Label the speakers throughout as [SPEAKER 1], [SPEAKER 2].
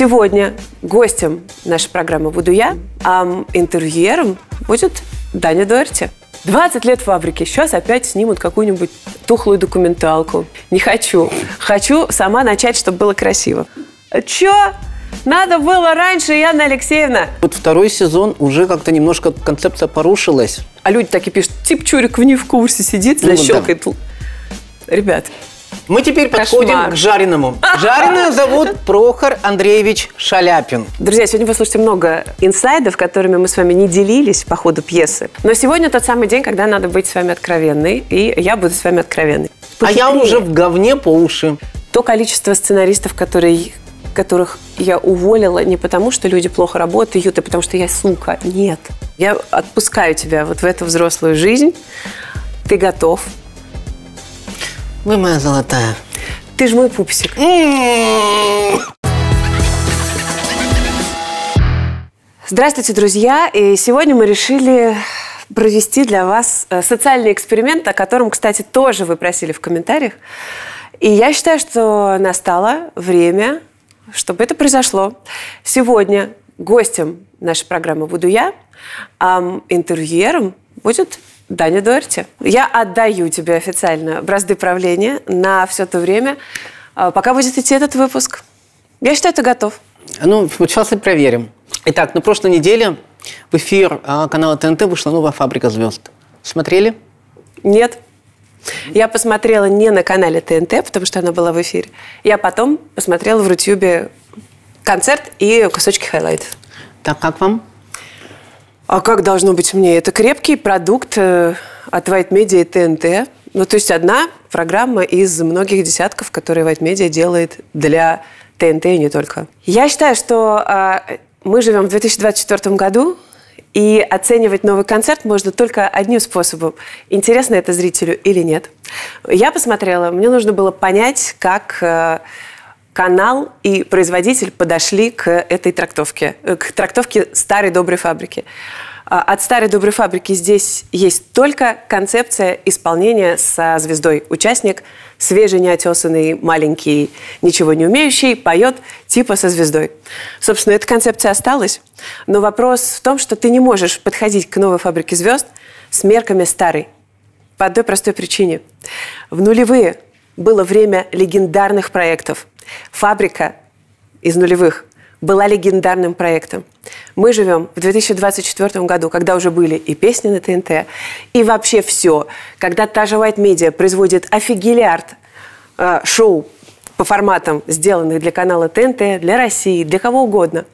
[SPEAKER 1] Сегодня гостем нашей программы буду я, а интервьюером будет Даня Дуэрти. 20 лет фабрики. Сейчас опять снимут какую-нибудь тухлую документалку. Не хочу. Хочу сама начать, чтобы было красиво. Чё? Надо было раньше, Яна Алексеевна.
[SPEAKER 2] Вот второй сезон уже как-то немножко концепция порушилась. А люди так и пишут, тип Чурик в не в курсе сидит, защелкает. Ну, да. Ребят, мы теперь подходим Кошмар. к жареному. Жареное зовут Прохор Андреевич
[SPEAKER 1] Шаляпин. Друзья, сегодня вы слушаете много инсайдов, которыми мы с вами не делились по ходу пьесы. Но сегодня тот самый день, когда надо быть с вами откровенной, и я буду с вами откровенной. Похитрее. А я уже в говне по уши. То количество сценаристов, которые которых я уволила не потому, что люди плохо работают, а потому что я сука. Нет. Я отпускаю тебя вот в эту взрослую жизнь. Ты готов, вы моя золотая. Ты ж мой пупсик. Здравствуйте, друзья! И сегодня мы решили провести для вас э, социальный эксперимент, о котором, кстати, тоже вы просили в комментариях. И я считаю, что настало время, чтобы это произошло. Сегодня гостем нашей программы буду я, а интервьюером будет Даня Дуэрти. Я отдаю тебе официально бразды правления на все то время, а, пока будет идти этот выпуск. Я считаю, ты готов.
[SPEAKER 2] Ну, сейчас и проверим. Итак, на прошлой неделе в эфир а, канала ТНТ вышла новая «Фабрика звезд». Смотрели? Нет. Я посмотрела не
[SPEAKER 1] на канале ТНТ, потому что она была в эфире. Я потом посмотрела в Рутюбе концерт и кусочки хайлайтов. Так, как вам? А как должно быть мне? Это крепкий продукт э, от White Media и ТНТ. Ну, то есть одна программа из многих десятков, которые White Media делает для ТНТ и не только. Я считаю, что а, мы живем в 2024 году, и оценивать новый концерт можно только одним способом. Интересно это зрителю или нет. Я посмотрела, мне нужно было понять, как... Э, канал и производитель подошли к этой трактовке, э, к трактовке старой доброй фабрики. А, от старой доброй фабрики здесь есть только концепция исполнения со звездой. Участник свежий, неотесанный, маленький, ничего не умеющий, поет типа со звездой. Собственно, эта концепция осталась, но вопрос в том, что ты не можешь подходить к новой фабрике звезд с мерками старой. По одной простой причине. В нулевые было время легендарных проектов – Фабрика из нулевых была легендарным проектом. Мы живем в 2024 году, когда уже были и песни на ТНТ, и вообще все. Когда та же White Media производит офигелиард э, шоу по форматам, сделанных для канала ТНТ, для России, для кого угодно.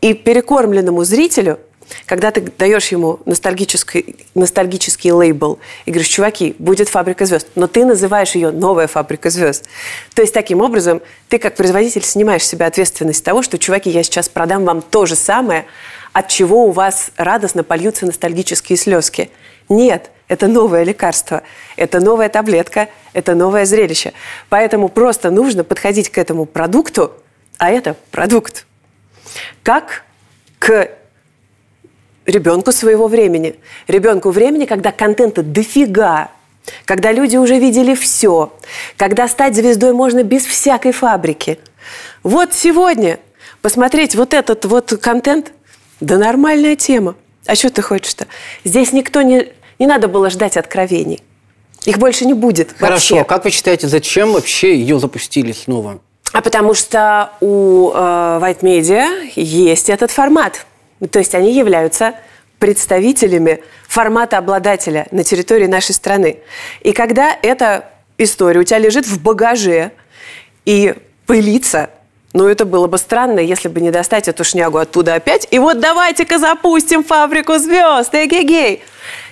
[SPEAKER 1] И перекормленному зрителю когда ты даешь ему ностальгический, ностальгический лейбл и говоришь, чуваки, будет «Фабрика звезд», но ты называешь ее «Новая фабрика звезд». То есть таким образом ты как производитель снимаешь с себя ответственность того, что, чуваки, я сейчас продам вам то же самое, от чего у вас радостно польются ностальгические слезки. Нет, это новое лекарство, это новая таблетка, это новое зрелище. Поэтому просто нужно подходить к этому продукту, а это продукт, как к ребенку своего времени. Ребенку времени, когда контента дофига, когда люди уже видели все, когда стать звездой можно без всякой фабрики. Вот сегодня посмотреть вот этот вот контент, да нормальная тема. А что ты хочешь-то? Здесь никто не... Не надо было ждать откровений.
[SPEAKER 2] Их больше не будет Хорошо. Вообще. Как вы считаете, зачем вообще ее запустили снова?
[SPEAKER 1] А потому что у э, White Media есть этот формат. То есть они являются представителями формата обладателя на территории нашей страны. И когда эта история у тебя лежит в багаже и пылится, ну это было бы странно, если бы не достать эту шнягу оттуда опять. И вот давайте-ка запустим фабрику звезд, эгегей.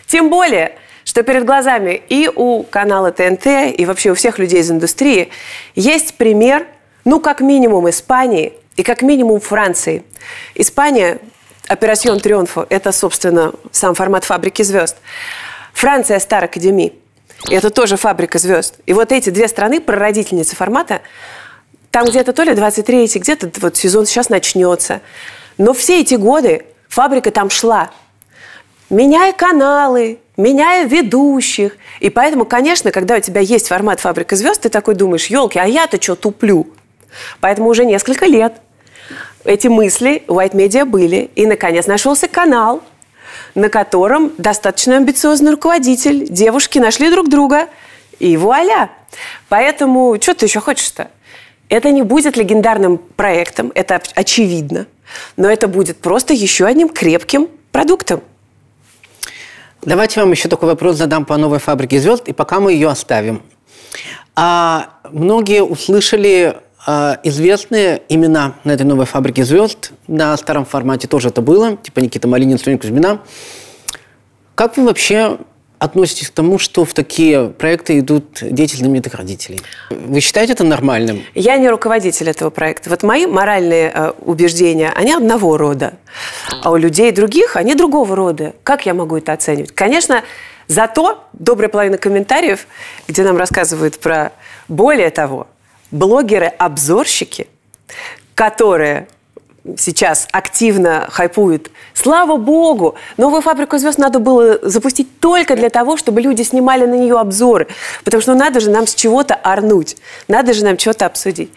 [SPEAKER 1] Тем более, что перед глазами и у канала ТНТ, и вообще у всех людей из индустрии есть пример, ну как минимум Испании, и как минимум Франции. Испания Операцион Триумфо – это, собственно, сам формат фабрики звезд. Франция – Стар Академи. Это тоже фабрика звезд. И вот эти две страны, прародительницы формата, там где-то то ли 23-й, где-то вот сезон сейчас начнется. Но все эти годы фабрика там шла, меняя каналы, меняя ведущих. И поэтому, конечно, когда у тебя есть формат «Фабрика звезд», ты такой думаешь, елки, а я-то что туплю? Поэтому уже несколько лет эти мысли у White Media были. И, наконец, нашелся канал, на котором достаточно амбициозный руководитель, девушки нашли друг друга, и вуаля! Поэтому что ты еще хочешь-то? Это не будет легендарным проектом, это
[SPEAKER 2] очевидно, но это будет просто еще одним крепким продуктом. Давайте вам еще такой вопрос задам по новой фабрике звезд, и пока мы ее оставим. А многие услышали а, известные имена на этой новой фабрике звезд на старом формате тоже это было, типа Никита Малинин, Соня Кузьмина. Как вы вообще относитесь к тому, что в такие проекты идут дети знаменитых родителей? Вы считаете это нормальным? Я не руководитель этого проекта. Вот мои моральные э,
[SPEAKER 1] убеждения, они одного рода, а у людей других они другого рода. Как я могу это оценивать? Конечно, зато добрая половина комментариев, где нам рассказывают про более того, блогеры-обзорщики, которые сейчас активно хайпуют. Слава богу! Новую «Фабрику звезд» надо было запустить только для того, чтобы люди снимали на нее обзоры. Потому что ну, надо же нам с чего-то орнуть. Надо же нам что-то обсудить.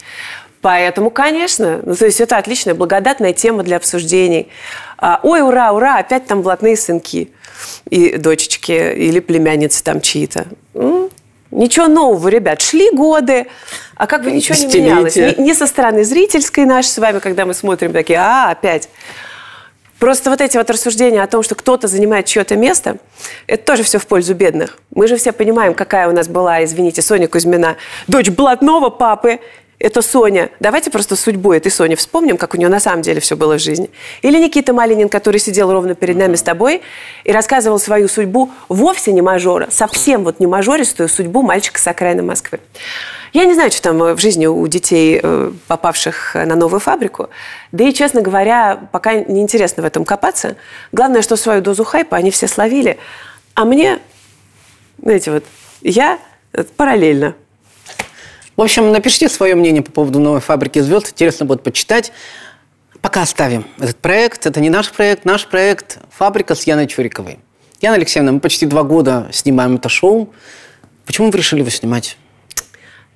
[SPEAKER 1] Поэтому, конечно, ну, то есть это отличная, благодатная тема для обсуждений. А, Ой, ура, ура, опять там блатные сынки и дочечки или племянницы там чьи-то. Ничего нового, ребят. Шли годы, а как бы ничего не менялось. Не, не со стороны зрительской нашей с вами, когда мы смотрим такие, а, опять. Просто вот эти вот рассуждения о том, что кто-то занимает чье-то место, это тоже все в пользу бедных. Мы же все понимаем, какая у нас была, извините, Соня Кузьмина, дочь блатного папы, это Соня. Давайте просто судьбу этой Сони вспомним, как у нее на самом деле все было в жизни. Или Никита Малинин, который сидел ровно перед нами с тобой и рассказывал свою судьбу вовсе не мажора, совсем вот не мажористую судьбу мальчика с окраины Москвы. Я не знаю, что там э, в жизни у детей, э, попавших э, на новую фабрику. Да и, честно говоря, пока неинтересно в этом копаться. Главное, что свою дозу хайпа они все
[SPEAKER 2] словили. А мне, знаете, вот я параллельно в общем, напишите свое мнение по поводу новой фабрики звезд. Интересно будет почитать. Пока оставим этот проект. Это не наш проект. Наш проект «Фабрика» с Яной Чуриковой. Яна Алексеевна, мы почти два года снимаем это шоу. Почему вы решили его снимать?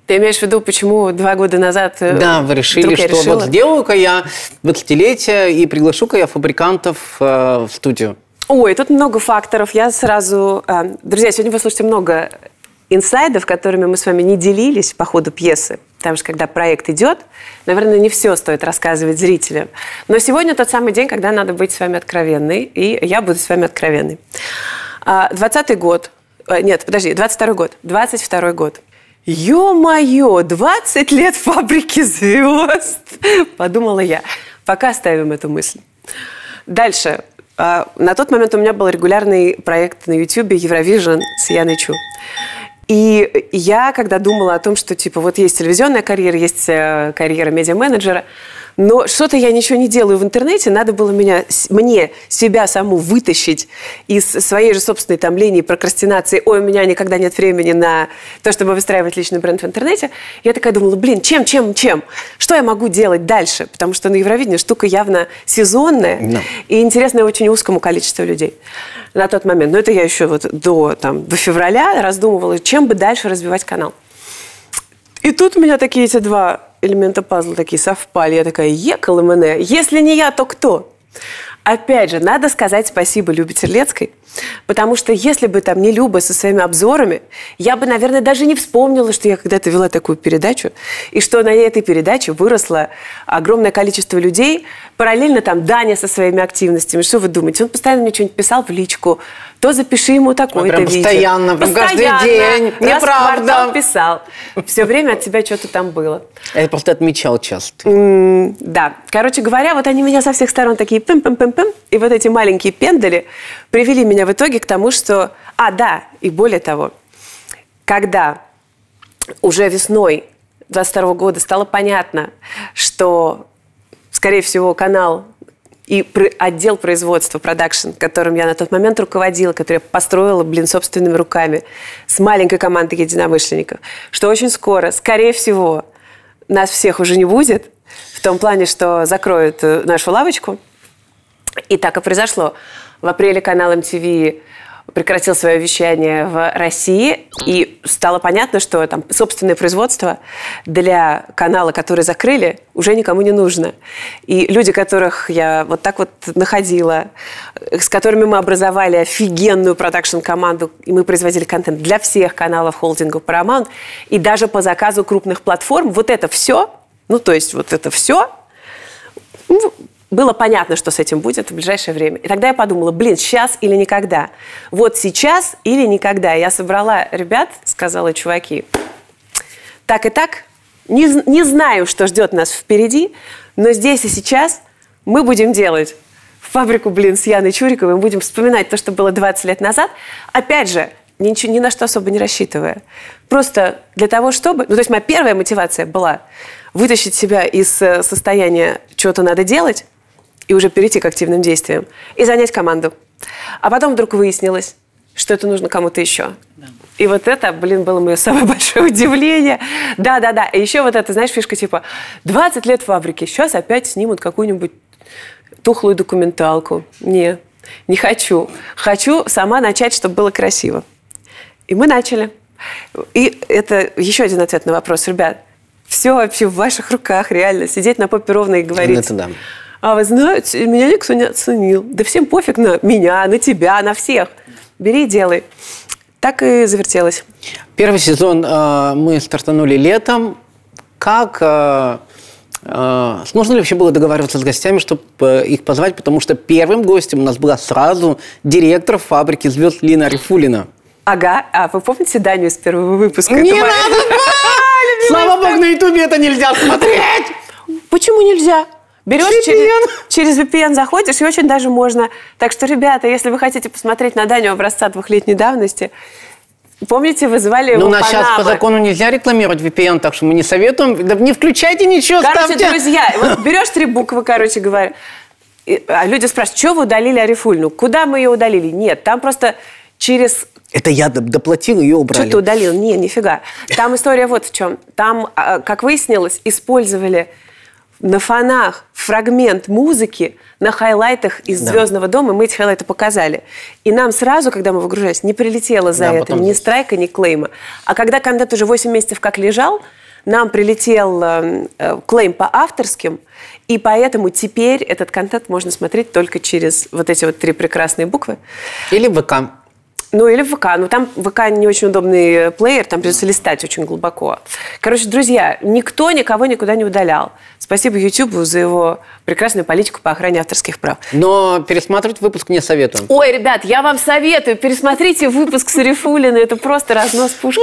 [SPEAKER 1] Ты имеешь в виду, почему два года назад... Э, да, вы решили, что вот
[SPEAKER 2] сделаю-ка я 20-летие и приглашу-ка я фабрикантов э, в студию.
[SPEAKER 1] Ой, тут много факторов. Я сразу... Э, друзья, сегодня вы слушаете много инсайдов, которыми мы с вами не делились по ходу пьесы, потому что когда проект идет, наверное, не все стоит рассказывать зрителям. Но сегодня тот самый день, когда надо быть с вами откровенной, и я буду с вами откровенной. 20 а, год. Э, нет, подожди, 22 год. 22 год. Ё-моё, 20 лет фабрики звезд, подумала я. Пока оставим эту мысль. Дальше. А, на тот момент у меня был регулярный проект на YouTube Eurovision с Яной Чу. И я, когда думала о том, что, типа, вот есть телевизионная карьера, есть э, карьера медиа-менеджера, но что-то я ничего не делаю в интернете, надо было меня, мне себя саму вытащить из своей же собственной там линии прокрастинации, ой, у меня никогда нет времени на то, чтобы выстраивать личный бренд в интернете. Я такая думала, блин, чем, чем, чем? Что я могу делать дальше? Потому что на Евровидении штука явно сезонная no. и интересная очень узкому количеству людей на тот момент. Но это я еще вот до, там, до февраля раздумывала, чем бы дальше развивать канал. И тут у меня такие эти два элементы пазла такие совпали. Я такая, екала мне если не я, то кто? Опять же, надо сказать спасибо Любе Терлецкой, потому что если бы там не Люба со своими обзорами, я бы, наверное, даже не вспомнила, что я когда-то вела такую передачу, и что на этой передаче выросло огромное количество людей. Параллельно там Даня со своими активностями. Что вы думаете? Он постоянно мне что-нибудь писал в личку,
[SPEAKER 2] то запиши ему такой то видео. Постоянно, постоянно, каждый день. Раз Неправда.
[SPEAKER 1] в писал. Все время от тебя что-то там было.
[SPEAKER 2] А я просто отмечал часто. М
[SPEAKER 1] да. Короче говоря, вот они меня со всех сторон такие пым-пым-пым-пым. И вот эти маленькие пендали привели меня в итоге к тому, что... А, да, и более того, когда уже весной 22 года стало понятно, что, скорее всего, канал и отдел производства, продакшн, которым я на тот момент руководила, который я построила, блин, собственными руками, с маленькой командой единомышленников, что очень скоро, скорее всего, нас всех уже не будет, в том плане, что закроют э, нашу лавочку. И так и произошло. В апреле канал MTV прекратил свое вещание в России, и стало понятно, что там собственное производство для канала, который закрыли, уже никому не нужно. И люди, которых я вот так вот находила, с которыми мы образовали офигенную продакшн-команду, и мы производили контент для всех каналов холдинга Paramount, и даже по заказу крупных платформ, вот это все, ну то есть вот это все, ну, было понятно, что с этим будет в ближайшее время. И тогда я подумала, блин, сейчас или никогда. Вот сейчас или никогда. Я собрала ребят, сказала, чуваки, так и так, не, не знаю, что ждет нас впереди, но здесь и сейчас мы будем делать фабрику, блин, с Яной Чуриковой, мы будем вспоминать то, что было 20 лет назад. Опять же, ничего, ни на что особо не рассчитывая. Просто для того, чтобы... Ну, то есть моя первая мотивация была вытащить себя из э, состояния что то надо делать», и уже перейти к активным действиям, и занять команду. А потом вдруг выяснилось, что это нужно кому-то еще. И вот это, блин, было мое самое большое удивление. Да-да-да. И еще вот это, знаешь, фишка типа 20 лет в фабрики, сейчас опять снимут какую-нибудь тухлую документалку. Не, не хочу. Хочу сама начать, чтобы было красиво. И мы начали. И это еще один ответ на вопрос. Ребят, все вообще в ваших руках, реально. Сидеть на попе ровно и говорить. Это да. А вы знаете, меня никто не оценил. Да всем пофиг на меня, на тебя, на всех.
[SPEAKER 2] Бери и делай. Так и завертелось. Первый сезон э, мы стартанули летом. Как... Э, а, э, а, нужно ли вообще было договариваться с гостями, чтобы э, их позвать? Потому что первым гостем у нас была сразу директор фабрики звезд Лина Рифулина.
[SPEAKER 1] Ага, а вы помните Даню с первого выпуска? Не надо! Слава богу, на ютубе это нельзя смотреть! Почему нельзя? Берешь Через, через VPN заходишь, и очень даже можно. Так что, ребята, если вы хотите посмотреть на Даню образца двухлетней давности,
[SPEAKER 2] Помните, вызывали ну, его Ну, у нас сейчас по закону нельзя рекламировать VPN, так что мы не советуем. Да не включайте ничего, Короче, ставьте. друзья, вот берешь три буквы,
[SPEAKER 1] короче говоря, и, а люди спрашивают, что вы удалили Арифульну? Куда мы ее удалили? Нет, там просто через...
[SPEAKER 2] Это я доплатил, ее убрали. Что ты
[SPEAKER 1] удалил? Не, нифига. Там история вот в чем. Там, а, как выяснилось, использовали на фонах фрагмент музыки на хайлайтах из да. «Звездного дома», мы эти хайлайты показали. И нам сразу, когда мы выгружались, не прилетело за да, это ни здесь. страйка, ни клейма. А когда контент уже 8 месяцев как лежал, нам прилетел э, э, клейм по авторским, и поэтому теперь этот контент можно смотреть только через вот эти вот три прекрасные буквы. Или ВК. Ну, или в ВК. Ну, там ВК не очень удобный плеер, там придется листать очень глубоко. Короче, друзья, никто никого никуда не удалял. Спасибо Ютубу за его прекрасную политику по охране авторских прав. Но пересматривать выпуск не советую. Ой, ребят, я вам советую, пересмотрите выпуск Сарифулина, это просто разнос пушка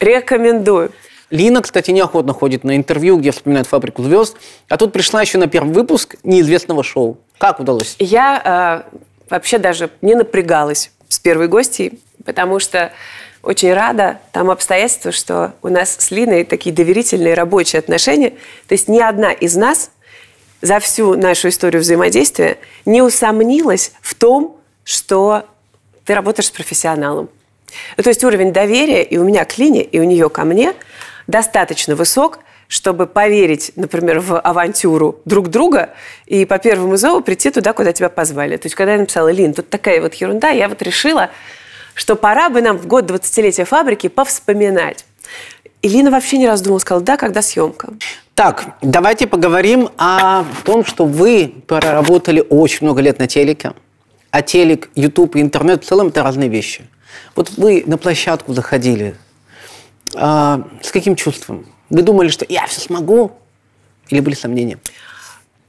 [SPEAKER 2] Рекомендую. Лина, кстати, неохотно ходит на интервью, где вспоминает «Фабрику звезд», а тут пришла еще на первый выпуск неизвестного шоу. Как удалось? Я э, вообще даже не
[SPEAKER 1] напрягалась с первой гостьей, потому что очень рада. Там обстоятельства, что у нас с Линой такие доверительные рабочие отношения. То есть ни одна из нас за всю нашу историю взаимодействия не усомнилась в том, что ты работаешь с профессионалом. Ну, то есть уровень доверия и у меня к Лине, и у нее ко мне достаточно высок – чтобы поверить, например, в авантюру друг друга и по первому зову прийти туда, куда тебя позвали. То есть, когда я написала, Лин, тут такая вот ерунда, я вот решила, что пора бы нам в год 20-летия фабрики повспоминать. И Лина вообще не раздумала, сказала, да, когда
[SPEAKER 2] съемка. Так, давайте поговорим о том, что вы проработали очень много лет на телеке. А телек, YouTube и интернет в целом – это разные вещи. Вот вы на площадку заходили. А, с каким чувством? Вы думали, что я все смогу? Или были сомнения?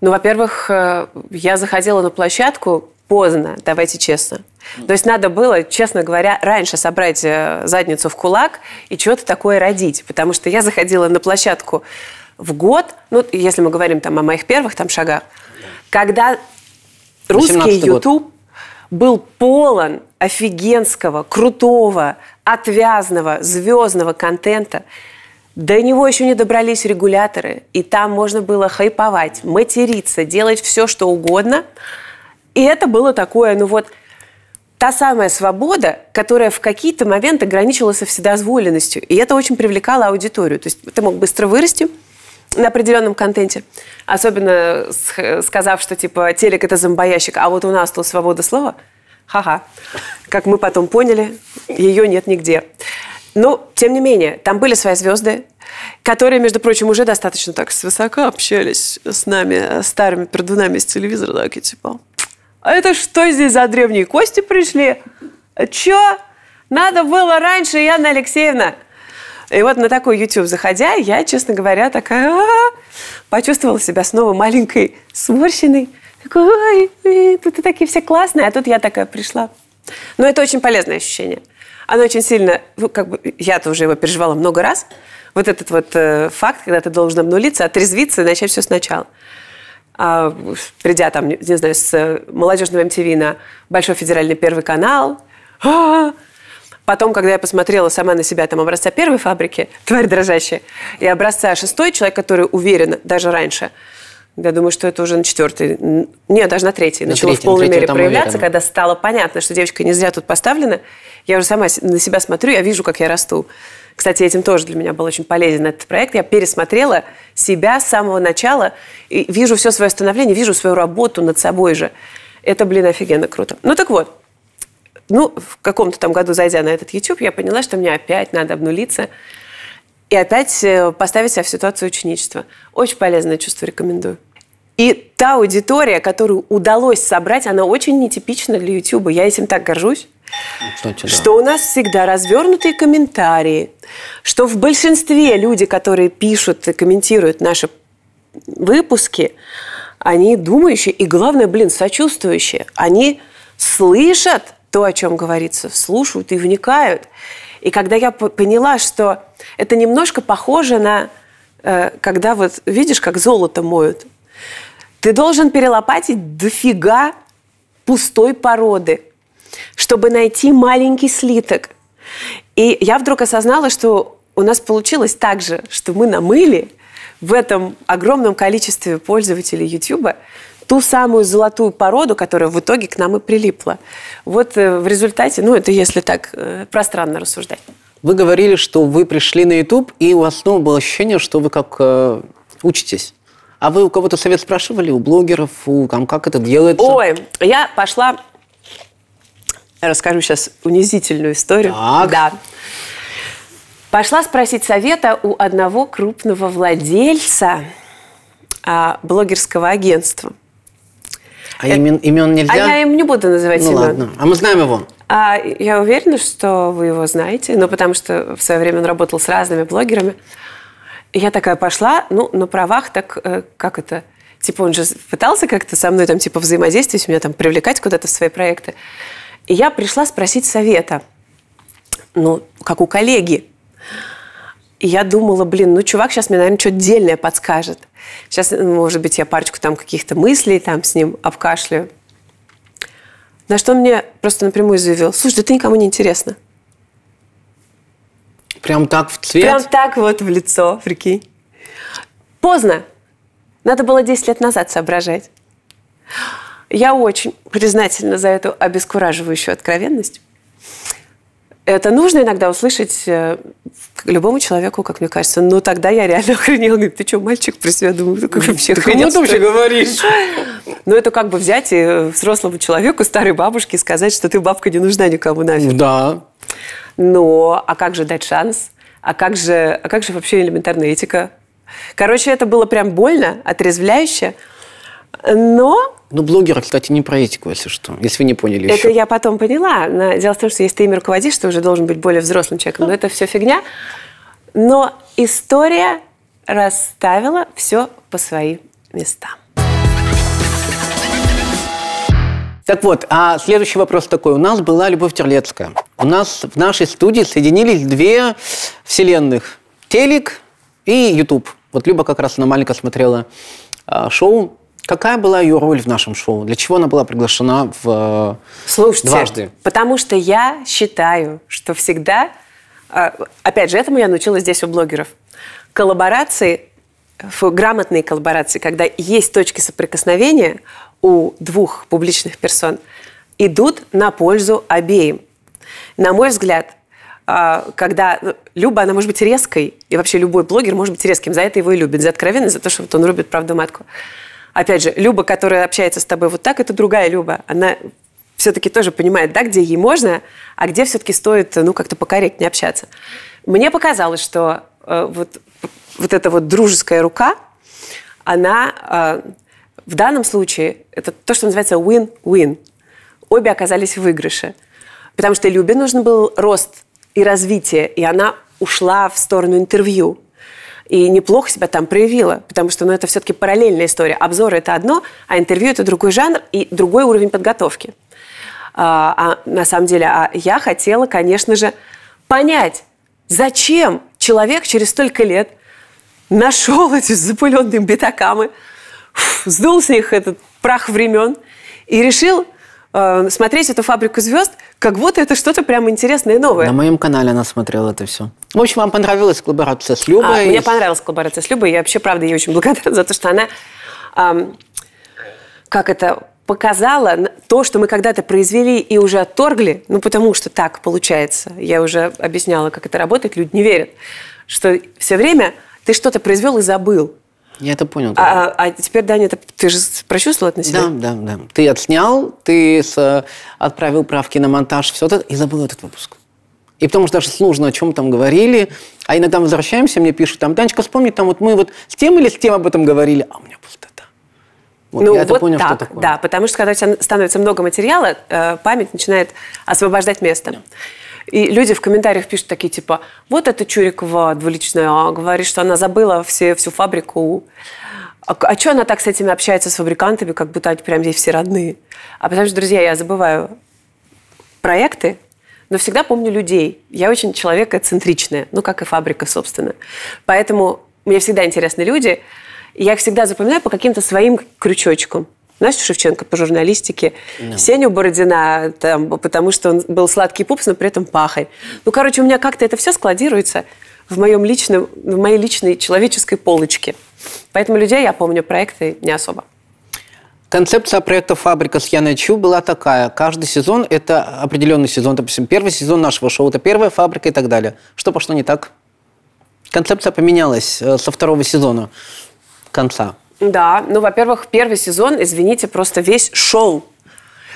[SPEAKER 1] Ну, во-первых, э, я заходила на площадку поздно, давайте честно. То есть надо было, честно говоря, раньше собрать э, задницу в кулак и чего-то такое родить. Потому что я заходила на площадку в год, ну, если мы говорим там о моих первых там шагах, когда русский YouTube был полон офигенского, крутого, отвязного, звездного контента – до него еще не добрались регуляторы, и там можно было хайповать, материться, делать все, что угодно. И это было такое, ну вот, та самая свобода, которая в какие-то моменты граничила со вседозволенностью. И это очень привлекало аудиторию. То есть ты мог быстро вырасти на определенном контенте, особенно сказав, что типа телек это зомбоящик, а вот у нас тут свобода слова. Ха-ха. Как мы потом поняли, ее нет нигде. Ну, тем не менее, там были свои звезды, которые, между прочим, уже достаточно так свысока общались с нами, э, старыми пердунами с телевизора, так и типа, а это что здесь за древние кости пришли? Чё? Надо было раньше, Яна Алексеевна. И вот на такой YouTube заходя, я, честно говоря, такая «А, почувствовала себя снова маленькой сморщенной. Такой, ой, тут такие все классные, а тут я такая пришла. Но это очень полезное ощущение. Оно очень сильно, ну, как бы я тоже его переживала много раз. Вот этот вот э, факт, когда ты должен обнулиться, отрезвиться и начать все сначала. А, придя там, не, не знаю, с э, молодежного МТВ на Большой федеральный первый канал. А-а-а! Потом, когда я посмотрела сама на себя там образца первой фабрики, тварь дрожащая, и образца шестой, человек, который уверен даже раньше – я думаю, что это уже на четвертый, нет, даже на третий, на начало третий, в полной мере проявляться, когда стало понятно, что девочка не зря тут поставлена. Я уже сама на себя смотрю, я вижу, как я расту. Кстати, этим тоже для меня был очень полезен этот проект. Я пересмотрела себя с самого начала и вижу все свое становление, вижу свою работу над собой же. Это, блин, офигенно круто. Ну так вот, ну, в каком-то там году, зайдя на этот YouTube, я поняла, что мне опять надо обнулиться и опять э, поставить себя в ситуацию ученичества. Очень полезное чувство, рекомендую. И та аудитория, которую удалось собрать, она очень нетипична для YouTube. Я этим так горжусь. Кстати, да. Что у нас всегда развернутые комментарии, что в большинстве люди, которые пишут и комментируют наши выпуски, они думающие и, главное, блин, сочувствующие. Они слышат то, о чем говорится, слушают и вникают. И когда я поняла, что это немножко похоже на, э, когда вот видишь, как золото моют, ты должен перелопатить дофига пустой породы, чтобы найти маленький слиток. И я вдруг осознала, что у нас получилось так же, что мы намыли в этом огромном количестве пользователей YouTube ту самую золотую породу, которая в итоге к нам и прилипла. Вот э, в результате, ну это если так э, пространно рассуждать.
[SPEAKER 2] Вы говорили, что вы пришли на YouTube, и у вас снова было ощущение, что вы как э, учитесь. А вы у кого-то совет спрашивали, у блогеров, у там, как это делается? Ой, я пошла,
[SPEAKER 1] расскажу сейчас унизительную историю. Так. Да. Пошла спросить совета у одного крупного владельца а, блогерского агентства.
[SPEAKER 2] А э, имен, имен нельзя? А я им
[SPEAKER 1] не буду называть ну, имен. ладно.
[SPEAKER 2] А мы знаем его.
[SPEAKER 1] А, я уверена, что вы его знаете, но потому что в свое время он работал с разными блогерами. И я такая пошла, ну, на правах так, э, как это, типа он же пытался как-то со мной там типа взаимодействовать, меня там привлекать куда-то в свои проекты. И я пришла спросить совета, ну, как у коллеги. И я думала, блин, ну чувак сейчас мне, наверное, что-то дельное подскажет. Сейчас, может быть, я парочку там каких-то мыслей там с ним обкашляю. На что он мне просто напрямую заявил, слушай, да ты никому не интересна.
[SPEAKER 2] Прям так в цвет? Прям
[SPEAKER 1] так вот в лицо, прикинь. Поздно. Надо было 10 лет назад соображать. Я очень признательна за эту обескураживающую откровенность. Это нужно иногда услышать э, любому человеку, как мне кажется. Но тогда я реально охренела. Говорит, ты что, мальчик про себя думаешь? Ты как вообще ты кому ты вообще говоришь? Ну, это как бы взять и э, взрослому человеку, старой бабушке, сказать, что ты, бабка, не нужна никому нафиг. Да. Но а как же дать шанс? А как же, а как же вообще элементарная этика? Короче, это было прям больно, отрезвляюще. Но
[SPEAKER 2] ну, блогеры, кстати, не про этику, если что, если вы не поняли Это еще.
[SPEAKER 1] я потом поняла. дело в том, что если ты ими руководишь, ты уже должен быть более взрослым человеком. Но это все фигня. Но история расставила все по своим местам.
[SPEAKER 2] Так вот, а следующий вопрос такой. У нас была Любовь Терлецкая. У нас в нашей студии соединились две вселенных. Телек и YouTube. Вот Люба как раз она маленько смотрела а, шоу Какая была ее роль в нашем шоу? Для чего она была приглашена в э, Слушайте, дважды?
[SPEAKER 1] Потому что я считаю, что всегда, э, опять же, этому я научилась здесь у блогеров, коллаборации, грамотные коллаборации, когда есть точки соприкосновения у двух публичных персон, идут на пользу обеим. На мой взгляд, э, когда ну, Люба, она может быть резкой, и вообще любой блогер может быть резким, за это его и любят, за откровенность, за то, что вот он рубит правду матку опять же, Люба, которая общается с тобой вот так, это другая Люба. Она все-таки тоже понимает, да, где ей можно, а где все-таки стоит, ну, как-то покорректнее общаться. Мне показалось, что э, вот, вот эта вот дружеская рука, она э, в данном случае, это то, что называется win-win. Обе оказались в выигрыше. Потому что Любе нужен был рост и развитие, и она ушла в сторону интервью и неплохо себя там проявила, потому что ну, это все-таки параллельная история. Обзоры – это одно, а интервью – это другой жанр и другой уровень подготовки. А, а, на самом деле, а я хотела, конечно же, понять, зачем человек через столько лет нашел эти запыленные бетакамы, сдул с них этот прах времен и решил – Э, смотреть эту «Фабрику звезд»,
[SPEAKER 2] как будто это что-то прям интересное и новое. На моем канале она смотрела это все. В общем, вам понравилась коллаборация с Любой? А, мне понравилась
[SPEAKER 1] коллаборация с Любой. Я вообще, правда, ей очень благодарна за то, что она... Э, как это показала то, что мы когда-то произвели и уже отторгли, ну потому что так получается. Я уже объясняла, как это работает, люди не верят, что все время ты что-то произвел и забыл.
[SPEAKER 2] Я это понял. А, а, а теперь, Даня, это, ты же прочувствовал это на себя? Да, да, да. Ты отснял, ты с, э, отправил правки на монтаж, все это, и забыл этот выпуск. И потому что даже сложно, о чем там говорили. А иногда возвращаемся, мне пишут, там, Данечка, вспомни, там вот мы вот с тем или с тем об этом говорили, а у меня пустота. Вот, ну, я вот это понял, так, что такое.
[SPEAKER 1] да, потому что когда у тебя становится много материала, э, память начинает освобождать место. Да. И люди в комментариях пишут такие, типа, вот это Чурикова двуличная, говорит, что она забыла все, всю фабрику. А, а что она так с этими общается, с фабрикантами, как будто они прям здесь все родные? А потому что, друзья, я забываю проекты, но всегда помню людей. Я очень человек центричная, ну, как и фабрика, собственно. Поэтому мне всегда интересны люди, и я их всегда запоминаю по каким-то своим крючочкам. Настю Шевченко по журналистике, no. Сеню Бородина, там, потому что он был сладкий пупс, но при этом пахарь. Ну, короче, у меня как-то это все складируется в, моем личном, в моей личной человеческой полочке. Поэтому людей я помню, проекты не особо.
[SPEAKER 2] Концепция проекта «Фабрика» с Яной Чу была такая. Каждый сезон – это определенный сезон. Допустим, первый сезон нашего шоу – это первая фабрика и так далее. Что пошло не так? Концепция поменялась э, со второго сезона конца.
[SPEAKER 1] Да, ну, во-первых, первый сезон, извините, просто весь шел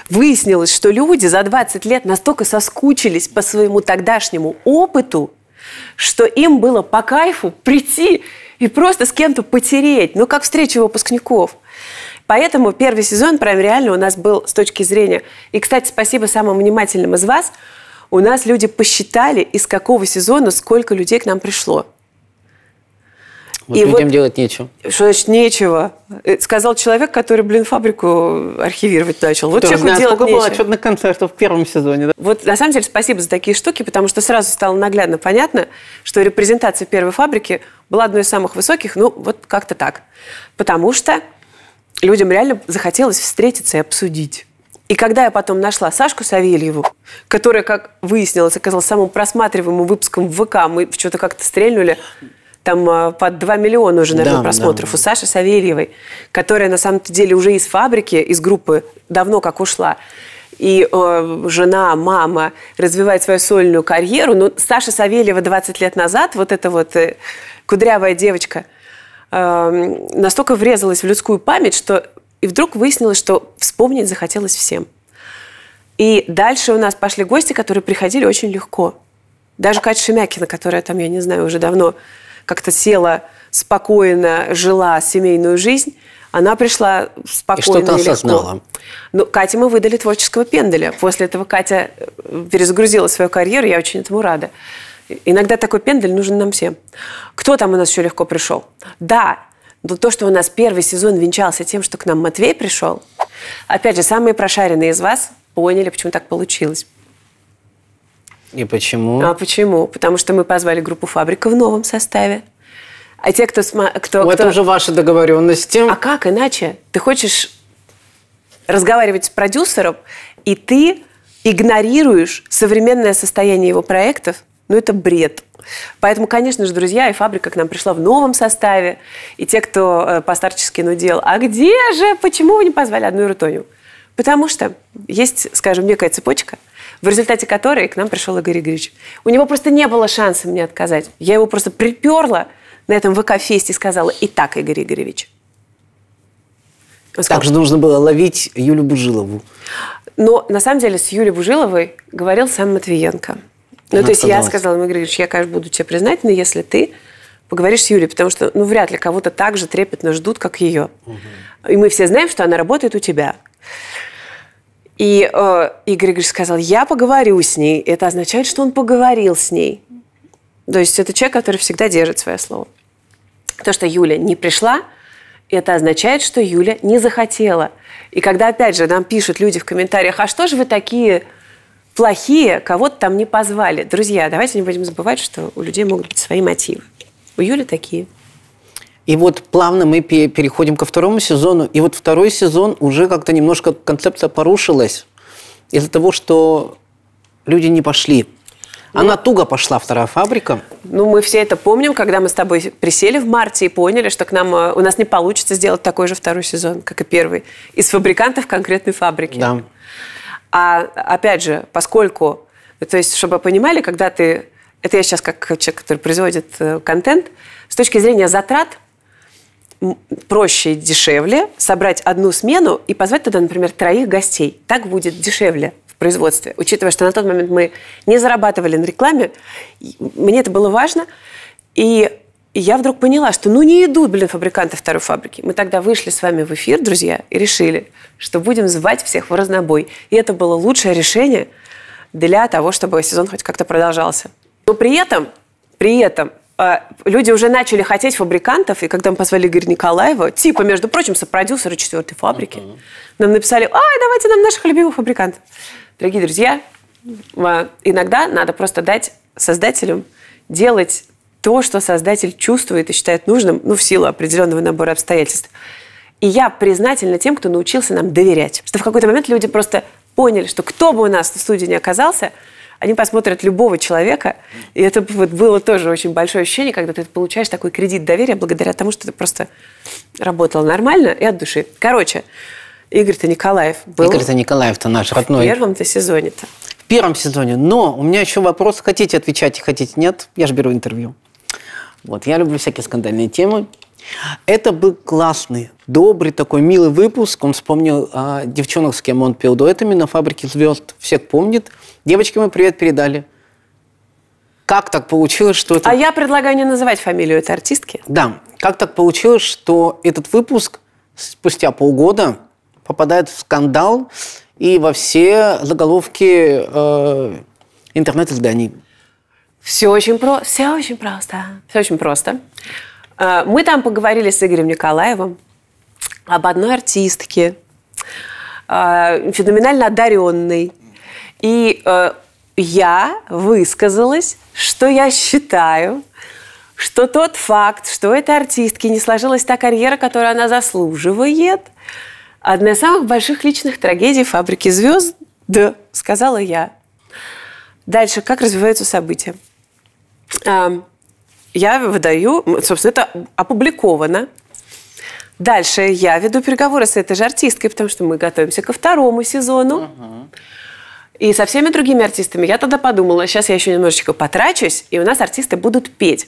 [SPEAKER 1] Выяснилось, что люди за 20 лет настолько соскучились по своему тогдашнему опыту, что им было по кайфу прийти и просто с кем-то потереть, ну, как встреча выпускников. Поэтому первый сезон, прям реально, у нас был с точки зрения... И, кстати, спасибо самым внимательным из вас. У нас люди посчитали, из какого сезона сколько людей к нам пришло. Вот и людям вот,
[SPEAKER 2] делать нечего. Что
[SPEAKER 1] значит нечего? Э, сказал человек, который, блин, фабрику архивировать начал. Вот человеку знает, делать сколько нечего. было отчетных
[SPEAKER 2] концертов в первом сезоне.
[SPEAKER 1] Да? Вот на самом деле спасибо за такие штуки, потому что сразу стало наглядно понятно, что репрезентация первой фабрики была одной из самых высоких, ну вот как-то так. Потому что людям реально захотелось встретиться и обсудить. И когда я потом нашла Сашку Савельеву, которая, как выяснилось, оказалась самым просматриваемым выпуском в ВК, мы что-то как-то стрельнули, там а, под 2 миллиона уже, наверное, да, просмотров да. у Саши Савельевой, которая на самом деле уже из фабрики, из группы давно как ушла и э, жена, мама развивает свою сольную карьеру. Но Саша Савельева 20 лет назад, вот эта вот э, кудрявая девочка, э, настолько врезалась в людскую память, что и вдруг выяснилось, что вспомнить захотелось всем. И дальше у нас пошли гости, которые приходили очень легко. Даже Катя Шемякина, которая там, я не знаю, уже давно как-то села спокойно, жила семейную жизнь, она пришла спокойно и что-то осознала. Ну, Кате мы выдали творческого пенделя. После этого Катя э, перезагрузила свою карьеру, я очень этому рада. Иногда такой пендель нужен нам всем. Кто там у нас еще легко пришел? Да, но то, что у нас первый сезон венчался тем, что к нам Матвей пришел, опять же, самые прошаренные из вас поняли, почему так получилось.
[SPEAKER 2] И почему? А
[SPEAKER 1] почему? Потому что мы позвали группу «Фабрика» в новом составе. А те, кто... Сма... кто ну, это кто... уже ваши договоренности. А как иначе? Ты хочешь разговаривать с продюсером, и ты игнорируешь современное состояние его проектов, ну это бред. Поэтому, конечно же, друзья, и фабрика к нам пришла в новом составе, и те, кто э, постарчески нудел, а где же, почему вы не позвали одну и Рутоню? Потому что есть, скажем, некая цепочка – в результате которой к нам пришел Игорь Игоревич. У него просто не было шанса мне отказать. Я его просто приперла на этом ВК-фесте и сказала, «Итак, Игорь Игоревич».
[SPEAKER 2] Он так же нужно было ловить Юлю Бужилову.
[SPEAKER 1] Но на самом деле с Юлей Бужиловой говорил сам Матвиенко.
[SPEAKER 2] Ну, Она то есть я сказала
[SPEAKER 1] ему, Игорь Игоревич, я, конечно, буду тебе признательна, если ты поговоришь с Юлей, потому что, ну, вряд ли кого-то так же трепетно ждут, как ее. Угу. И мы все знаем, что она работает у тебя. И э, Игорь Игоревич сказал, я поговорю с ней. Это означает, что он поговорил с ней. То есть это человек, который всегда держит свое слово. То, что Юля не пришла, это означает, что Юля не захотела. И когда, опять же, нам пишут люди в комментариях, а что же вы такие плохие, кого-то там не позвали? Друзья, давайте не будем забывать, что у людей могут быть свои мотивы.
[SPEAKER 2] У Юли такие – и вот плавно мы переходим ко второму сезону. И вот второй сезон уже как-то немножко концепция порушилась из-за того, что люди не пошли. Она ну, туго пошла, вторая фабрика.
[SPEAKER 1] Ну, мы все это помним, когда мы с тобой присели в марте и поняли, что к нам э, у нас не получится сделать такой же второй сезон, как и первый, из фабрикантов конкретной фабрики. Да. А опять же, поскольку, то есть, чтобы вы понимали, когда ты, это я сейчас как человек, который производит э, контент, с точки зрения затрат, проще и дешевле собрать одну смену и позвать туда, например, троих гостей. Так будет дешевле в производстве. Учитывая, что на тот момент мы не зарабатывали на рекламе, мне это было важно. И я вдруг поняла, что ну не идут, блин, фабриканты второй фабрики. Мы тогда вышли с вами в эфир, друзья, и решили, что будем звать всех в разнобой. И это было лучшее решение для того, чтобы сезон хоть как-то продолжался. Но при этом, при этом а, люди уже начали хотеть фабрикантов, и когда мы позвали Игоря Николаева, типа, между прочим, сопродюсера четвертой фабрики, uh-huh. нам написали, ай, давайте нам наших любимых фабрикантов. Дорогие друзья, а, иногда надо просто дать создателям делать то, что создатель чувствует и считает нужным, ну, в силу определенного набора обстоятельств. И я признательна тем, кто научился нам доверять. Что в какой-то момент люди просто поняли, что кто бы у нас в студии не оказался – они посмотрят любого человека. И это вот было тоже очень большое ощущение, когда ты получаешь такой кредит доверия благодаря тому, что ты просто работал нормально и от души. Короче,
[SPEAKER 2] Игорь-то Николаев был. Игорь-то Николаев-то наш родной. В первом-то сезоне-то. В первом сезоне. Но у меня еще вопрос. Хотите отвечать, и хотите нет? Я же беру интервью. Вот, я люблю всякие скандальные темы. Это был классный, добрый такой, милый выпуск. Он вспомнил а, девчонок, с кем он пел дуэтами на «Фабрике звезд». Всех помнит. Девочки мы привет передали. Как так получилось, что это... А я предлагаю не называть фамилию этой артистки. Да. Как так получилось, что этот выпуск спустя полгода попадает в скандал и во все заголовки э, интернет-изданий?
[SPEAKER 1] Все очень, про... все очень просто. Все очень просто. Э, мы там поговорили с Игорем Николаевым об одной артистке, э, феноменально одаренной, и э, я высказалась, что я считаю, что тот факт, что у этой артистки не сложилась та карьера, которую она заслуживает, одна из самых больших личных трагедий «Фабрики звезд», да, сказала я. Дальше, как развиваются события? Я выдаю, собственно, это опубликовано. Дальше я веду переговоры с этой же артисткой, потому что мы готовимся ко второму сезону. Uh-huh и со всеми другими артистами. Я тогда подумала, сейчас я еще немножечко потрачусь, и у нас артисты будут петь.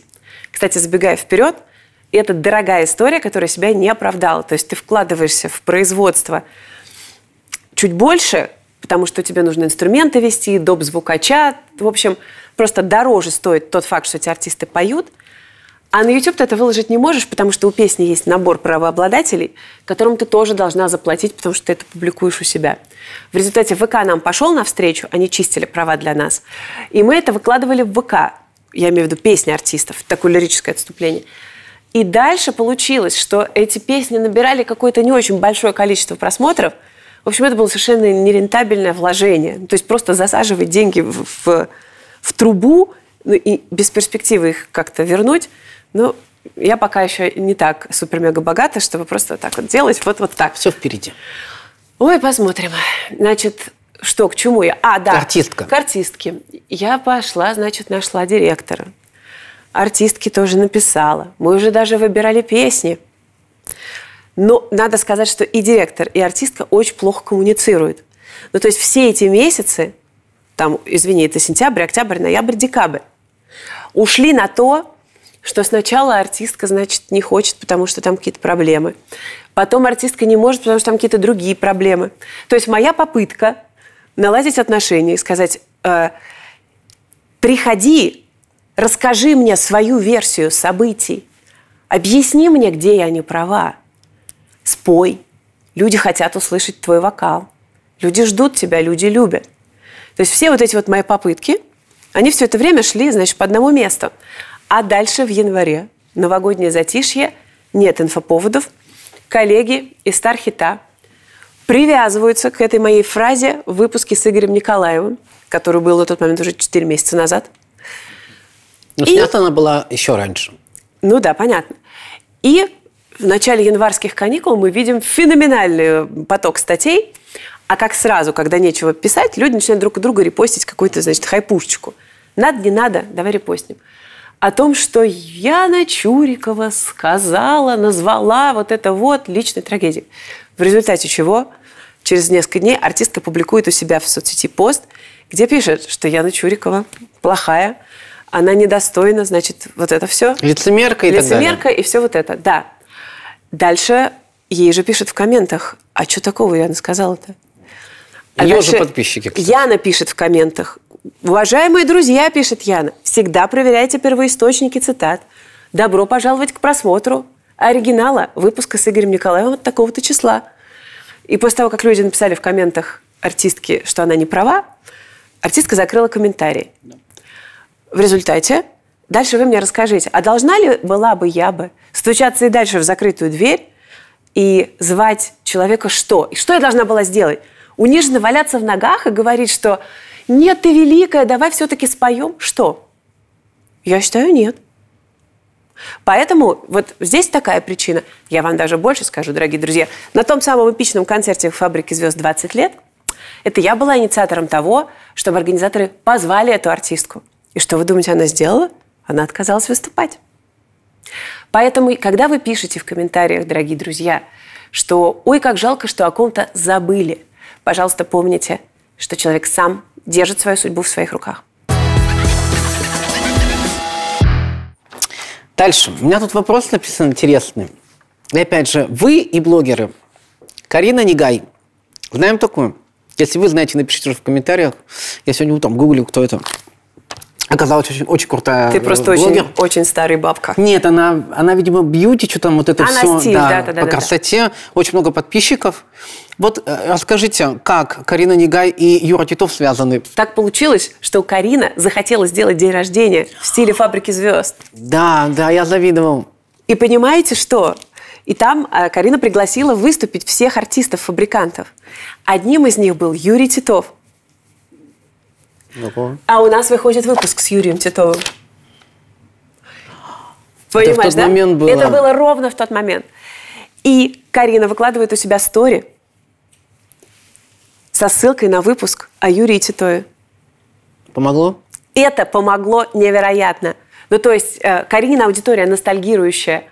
[SPEAKER 1] Кстати, забегая вперед, это дорогая история, которая себя не оправдала. То есть ты вкладываешься в производство чуть больше, потому что тебе нужно инструменты вести, доп. звукача. В общем, просто дороже стоит тот факт, что эти артисты поют – а на YouTube ты это выложить не можешь, потому что у песни есть набор правообладателей, которым ты тоже должна заплатить, потому что ты это публикуешь у себя. В результате ВК нам пошел навстречу, они чистили права для нас. И мы это выкладывали в ВК. Я имею в виду песни артистов, такое лирическое отступление. И дальше получилось, что эти песни набирали какое-то не очень большое количество просмотров. В общем, это было совершенно нерентабельное вложение. То есть просто засаживать деньги в, в, в трубу ну, и без перспективы их как-то вернуть. Ну, я пока еще не так супер-мега богата, чтобы просто вот так вот делать, вот, вот так. Все впереди. Ой, посмотрим. Значит, что, к чему я? А, да. Артистка. К артистке. Я пошла, значит, нашла директора. Артистки тоже написала. Мы уже даже выбирали песни. Но ну, надо сказать, что и директор, и артистка очень плохо коммуницируют. Ну, то есть все эти месяцы, там, извини, это сентябрь, октябрь, ноябрь, декабрь, ушли на то, что сначала артистка, значит, не хочет, потому что там какие-то проблемы. Потом артистка не может, потому что там какие-то другие проблемы. То есть моя попытка наладить отношения и сказать, э, приходи, расскажи мне свою версию событий, объясни мне, где я не права, спой. Люди хотят услышать твой вокал. Люди ждут тебя, люди любят. То есть все вот эти вот мои попытки, они все это время шли, значит, по одному месту. А дальше в январе новогоднее затишье, нет инфоповодов. Коллеги из Стархита привязываются к этой моей фразе в выпуске с Игорем Николаевым, который был на тот момент уже 4 месяца назад.
[SPEAKER 2] Но и... снята она была еще раньше.
[SPEAKER 1] Ну да, понятно. И в начале январских каникул мы видим феноменальный э, поток статей, а как сразу, когда нечего писать, люди начинают друг у друга репостить какую-то, значит, хайпушечку. Надо, не надо, давай репостим о том, что Яна Чурикова сказала, назвала вот это вот личной трагедией. В результате чего через несколько дней артистка публикует у себя в соцсети пост, где пишет, что Яна Чурикова плохая, она недостойна, значит, вот это все. Лицемерка и Лицемерка и все вот это, да. Дальше ей же пишут в комментах, а что такого Яна сказала-то?
[SPEAKER 2] А Ее же подписчики. Кстати.
[SPEAKER 1] Яна пишет в комментах, Уважаемые друзья, пишет Яна, всегда проверяйте первоисточники цитат. Добро пожаловать к просмотру оригинала выпуска с Игорем Николаевым от такого-то числа. И после того, как люди написали в комментах артистке, что она не права, артистка закрыла комментарий. В результате, дальше вы мне расскажите, а должна ли была бы я бы стучаться и дальше в закрытую дверь и звать человека что? И что я должна была сделать? Униженно валяться в ногах и говорить, что нет, ты великая, давай все-таки споем. Что? Я считаю, нет. Поэтому вот здесь такая причина. Я вам даже больше скажу, дорогие друзья. На том самом эпичном концерте в «Фабрике звезд 20 лет» это я была инициатором того, чтобы организаторы позвали эту артистку. И что вы думаете, она сделала? Она отказалась выступать. Поэтому, когда вы пишете в комментариях, дорогие друзья, что «Ой, как жалко, что о ком-то забыли», пожалуйста, помните – что человек сам держит свою судьбу в
[SPEAKER 2] своих руках. Дальше. У меня тут вопрос написан интересный. И опять же, вы и блогеры. Карина Негай, Знаем такую? Если вы знаете, напишите уже в комментариях. Я сегодня утром гуглил, кто это оказалась очень, очень крутая Ты э, просто блогер. очень, очень старый бабка. Нет, она, она, видимо, бьюти, что там вот это она все стиль, да, да, да, по да, красоте. Да. Очень много подписчиков. Вот э, расскажите, как Карина Негай и Юра Титов связаны? Так получилось,
[SPEAKER 1] что Карина захотела сделать день рождения в стиле «Фабрики звезд». Да, да, я завидовал. И понимаете что? И там э, Карина пригласила выступить всех артистов-фабрикантов. Одним из них был Юрий Титов – а у нас выходит выпуск с Юрием Титовым. Понимаешь, это в тот да? момент было. Это было ровно в тот момент. И Карина выкладывает у себя стори со ссылкой на выпуск о Юрии Титове. Помогло? Это помогло невероятно. Ну, то есть э, Карина аудитория ностальгирующая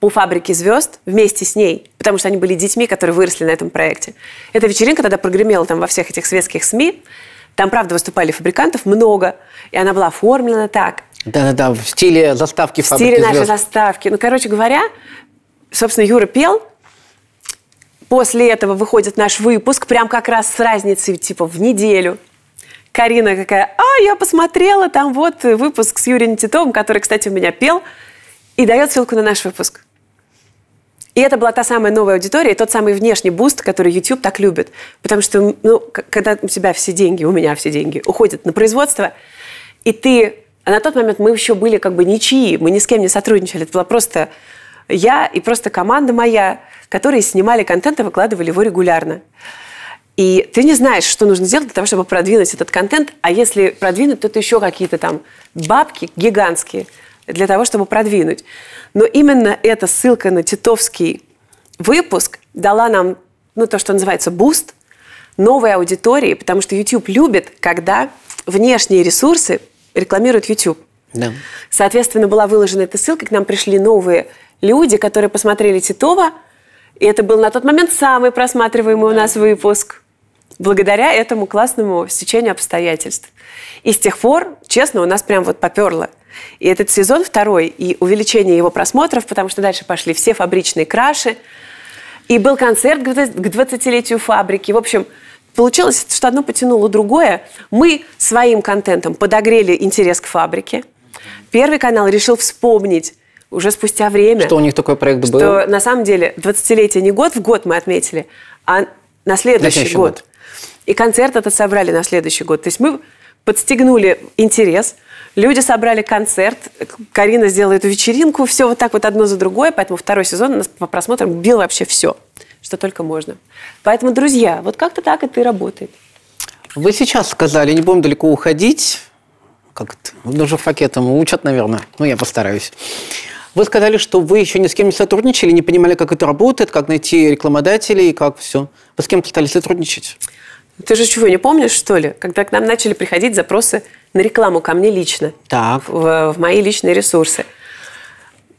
[SPEAKER 1] по фабрике звезд вместе с ней, потому что они были детьми, которые выросли на этом проекте. Эта вечеринка тогда прогремела там во всех этих светских СМИ. Там, правда, выступали фабрикантов много, и она была оформлена так.
[SPEAKER 2] Да-да-да, в стиле заставки в фабрики В стиле звезд.
[SPEAKER 1] заставки. Ну, короче говоря, собственно, Юра пел, После этого выходит наш выпуск, прям как раз с разницей типа в неделю. Карина какая, а, я посмотрела, там вот выпуск с Юрием Титовым, который, кстати, у меня пел, и дает ссылку на наш выпуск. И это была та самая новая аудитория, тот самый внешний буст, который YouTube так любит. Потому что, ну, когда у тебя все деньги, у меня все деньги уходят на производство, и ты... А на тот момент мы еще были как бы ничьи, мы ни с кем не сотрудничали. Это была просто я и просто команда моя, которые снимали контент и выкладывали его регулярно. И ты не знаешь, что нужно сделать для того, чтобы продвинуть этот контент, а если продвинуть, то это еще какие-то там бабки гигантские для того, чтобы продвинуть. Но именно эта ссылка на титовский выпуск дала нам, ну, то, что называется, буст новой аудитории, потому что YouTube любит, когда внешние ресурсы рекламируют YouTube. Да. Соответственно, была выложена эта ссылка, к нам пришли новые люди, которые посмотрели Титова, и это был на тот момент самый просматриваемый у нас выпуск благодаря этому классному стечению обстоятельств. И с тех пор, честно, у нас прям вот поперло – и этот сезон второй, и увеличение его просмотров, потому что дальше пошли все фабричные краши. И был концерт к 20-летию фабрики. В общем, получилось, что одно потянуло другое. Мы своим контентом подогрели интерес к фабрике. Первый канал решил вспомнить уже спустя время. Что у них
[SPEAKER 2] такой проект был? Что
[SPEAKER 1] на самом деле 20-летие не год в год мы отметили, а на следующий, следующий год. год. И концерт этот собрали на следующий год. То есть мы подстегнули интерес, люди собрали концерт, Карина сделала эту вечеринку, все вот так вот одно за другое, поэтому второй сезон у нас по просмотрам бил вообще все, что только можно. Поэтому, друзья, вот как-то так это и работает.
[SPEAKER 2] Вы сейчас сказали, не будем далеко уходить, как это, даже факетом учат, наверное, ну я постараюсь. Вы сказали, что вы еще ни с кем не сотрудничали, не понимали, как это работает, как найти рекламодателей, как все. Вы с кем стали сотрудничать?
[SPEAKER 1] Ты же чего, не помнишь,
[SPEAKER 2] что ли? Когда к нам начали приходить запросы
[SPEAKER 1] на рекламу ко мне лично. Так. В, в мои личные ресурсы.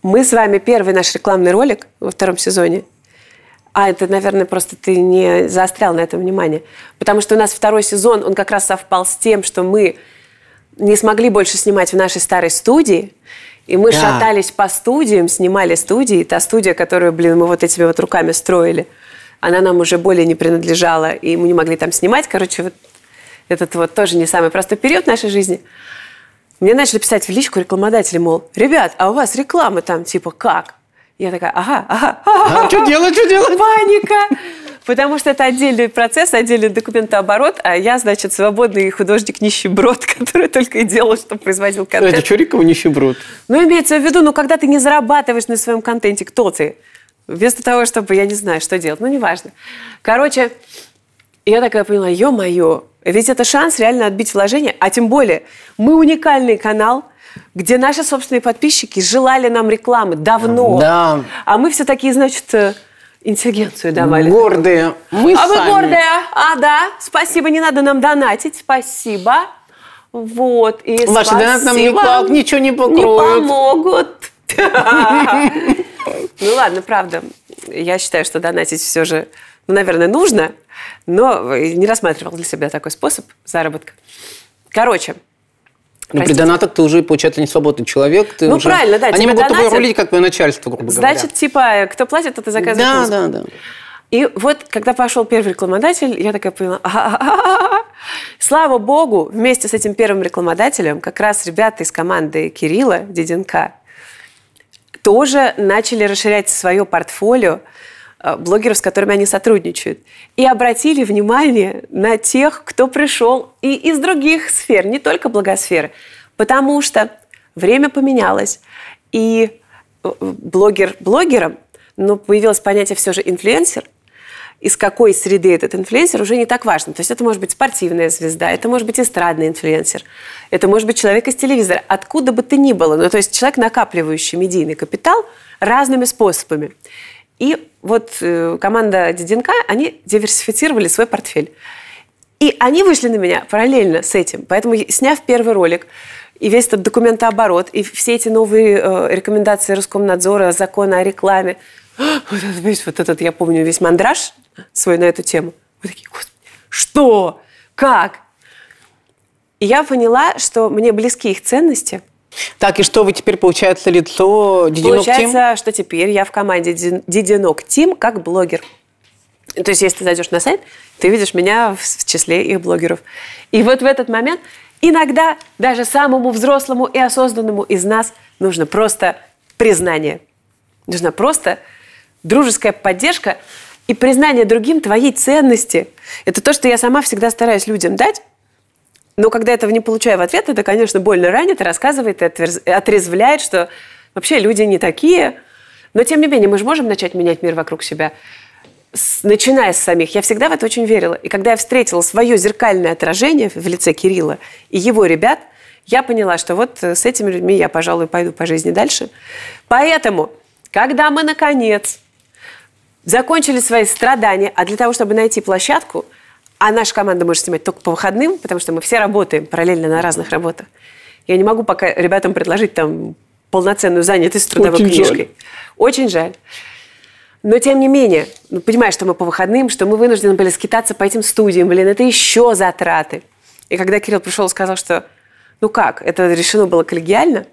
[SPEAKER 1] Мы с вами первый наш рекламный ролик во втором сезоне. А, это, наверное, просто ты не заострял на этом внимание. Потому что у нас второй сезон, он как раз совпал с тем, что мы не смогли больше снимать в нашей старой студии. И мы да. шатались по студиям, снимали студии. Та студия, которую, блин, мы вот этими вот руками строили – она нам уже более не принадлежала, и мы не могли там снимать. Короче, вот этот вот тоже не самый простой период нашей жизни. Мне начали писать в личку рекламодатели, мол, ребят, а у вас реклама там, типа, как? Я такая, ага, ага, а, что делать, что делать? Паника. Потому что это отдельный процесс, отдельный документооборот, а я, значит, свободный художник-нищеброд, который только и делал, что производил контент. Это что, Рикова нищеброд? Ну, имеется в виду, ну, когда ты не зарабатываешь на своем контенте, кто ты? Вместо того, чтобы я не знаю, что делать. Ну, неважно. Короче, я такая поняла, ё-моё, ведь это шанс реально отбить вложение, а тем более мы уникальный канал, где наши собственные подписчики желали нам рекламы давно. Да. А мы все такие, значит, э, интеллигенцию давали.
[SPEAKER 2] Гордые. Мы а сами. мы гордые.
[SPEAKER 1] А, да. Спасибо, не надо нам донатить. Спасибо. Вот. И Ваши спасибо. донаты нам никак, ничего не покроют. Не помогут. Ну ладно, правда. Я считаю, что донатить все же, ну, наверное, нужно, но не рассматривал для себя такой способ заработка. Короче,
[SPEAKER 2] ну, при донатах ты уже, получается, не свободный человек. Ты ну, уже... правильно, да. Они типа могут донатят... тобой рулить, как твое начальство, грубо говоря. Значит,
[SPEAKER 1] типа, кто платит, тот и заказывает Да, да, да. И вот, когда пошел первый рекламодатель, я такая поняла, слава богу, вместе с этим первым рекламодателем как раз ребята из команды Кирилла Деденка тоже начали расширять свое портфолио э, блогеров, с которыми они сотрудничают. И обратили внимание на тех, кто пришел и из других сфер, не только благосферы. Потому что время поменялось, и э, блогер блогером, но появилось понятие все же инфлюенсер, из какой среды этот инфлюенсер, уже не так важно. То есть это может быть спортивная звезда, это может быть эстрадный инфлюенсер, это может быть человек из телевизора, откуда бы ты ни было. Ну, то есть человек, накапливающий медийный капитал разными способами. И вот э, команда Деденка, они диверсифицировали свой портфель. И они вышли на меня параллельно с этим. Поэтому, сняв первый ролик, и весь этот документооборот, и все эти новые э, рекомендации Роскомнадзора, закона о рекламе – вот, весь вот этот, я помню, весь мандраж свой на эту тему. Вы такие, господи, что? Как? И я поняла, что мне близки их ценности.
[SPEAKER 2] Так, и что вы теперь, получается, лицо Дидинок Тим? Получается,
[SPEAKER 1] что теперь я в команде Дидинок Тим как блогер. То есть, если ты зайдешь на сайт, ты видишь меня в числе их блогеров. И вот в этот момент иногда даже самому взрослому и осознанному из нас нужно просто признание. Нужно просто дружеская поддержка и признание другим твоей ценности. Это то, что я сама всегда стараюсь людям дать. Но когда этого не получаю в ответ, это, конечно, больно ранит, рассказывает и отрезвляет, что вообще люди не такие. Но, тем не менее, мы же можем начать менять мир вокруг себя, начиная с самих. Я всегда в это очень верила. И когда я встретила свое зеркальное отражение в лице Кирилла и его ребят, я поняла, что вот э, с этими людьми я, пожалуй, пойду по жизни дальше. Поэтому, когда мы, наконец, закончили свои страдания, а для того, чтобы найти площадку, а наша команда может снимать только по выходным, потому что мы все работаем параллельно на разных работах. Я не могу пока ребятам предложить там полноценную занятость трудовой Очень книжкой. Жаль. Очень жаль. Но тем не менее, ну, понимаешь, что мы по выходным, что мы вынуждены были скитаться по этим студиям, блин, это еще затраты. И когда Кирилл пришел и сказал, что ну как, это решено было коллегиально,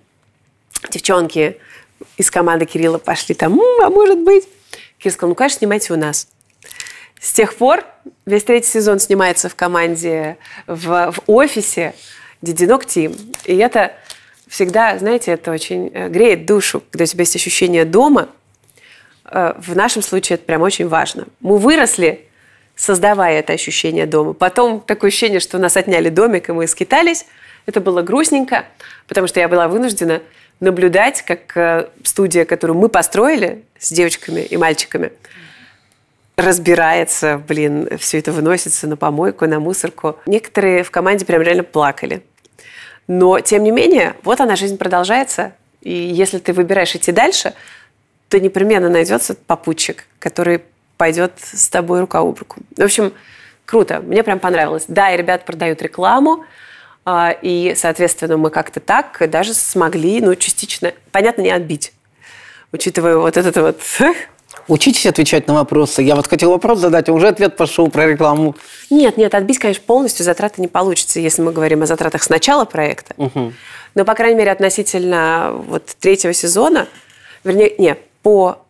[SPEAKER 1] девчонки из команды Кирилла пошли там, а может быть, Кир сказал, ну, конечно, снимайте у нас. С тех пор весь третий сезон снимается в команде, в, в офисе Дединок Тим. И это всегда, знаете, это очень э, греет душу, когда у тебя есть ощущение дома. Э, в нашем случае это прям очень важно. Мы выросли, создавая это ощущение дома. Потом такое ощущение, что нас отняли домик, и мы скитались. Это было грустненько, потому что я была вынуждена наблюдать, как э, студия, которую мы построили с девочками и мальчиками, разбирается, блин, все это выносится на помойку, на мусорку. Некоторые в команде прям реально плакали. Но, тем не менее, вот она, жизнь продолжается. И если ты выбираешь идти дальше, то непременно найдется попутчик, который пойдет с тобой рука об руку. В общем, круто. Мне прям понравилось. Да, и ребят продают рекламу. А, и, соответственно, мы как-то так даже смогли, ну, частично, понятно, не отбить,
[SPEAKER 2] учитывая вот этот вот... Учитесь отвечать на вопросы. Я вот хотел вопрос задать, а уже ответ пошел про рекламу.
[SPEAKER 1] Нет, нет, отбить, конечно, полностью затраты не получится, если мы говорим о затратах с начала проекта. Угу. Но, по крайней мере, относительно вот третьего сезона, вернее, не, по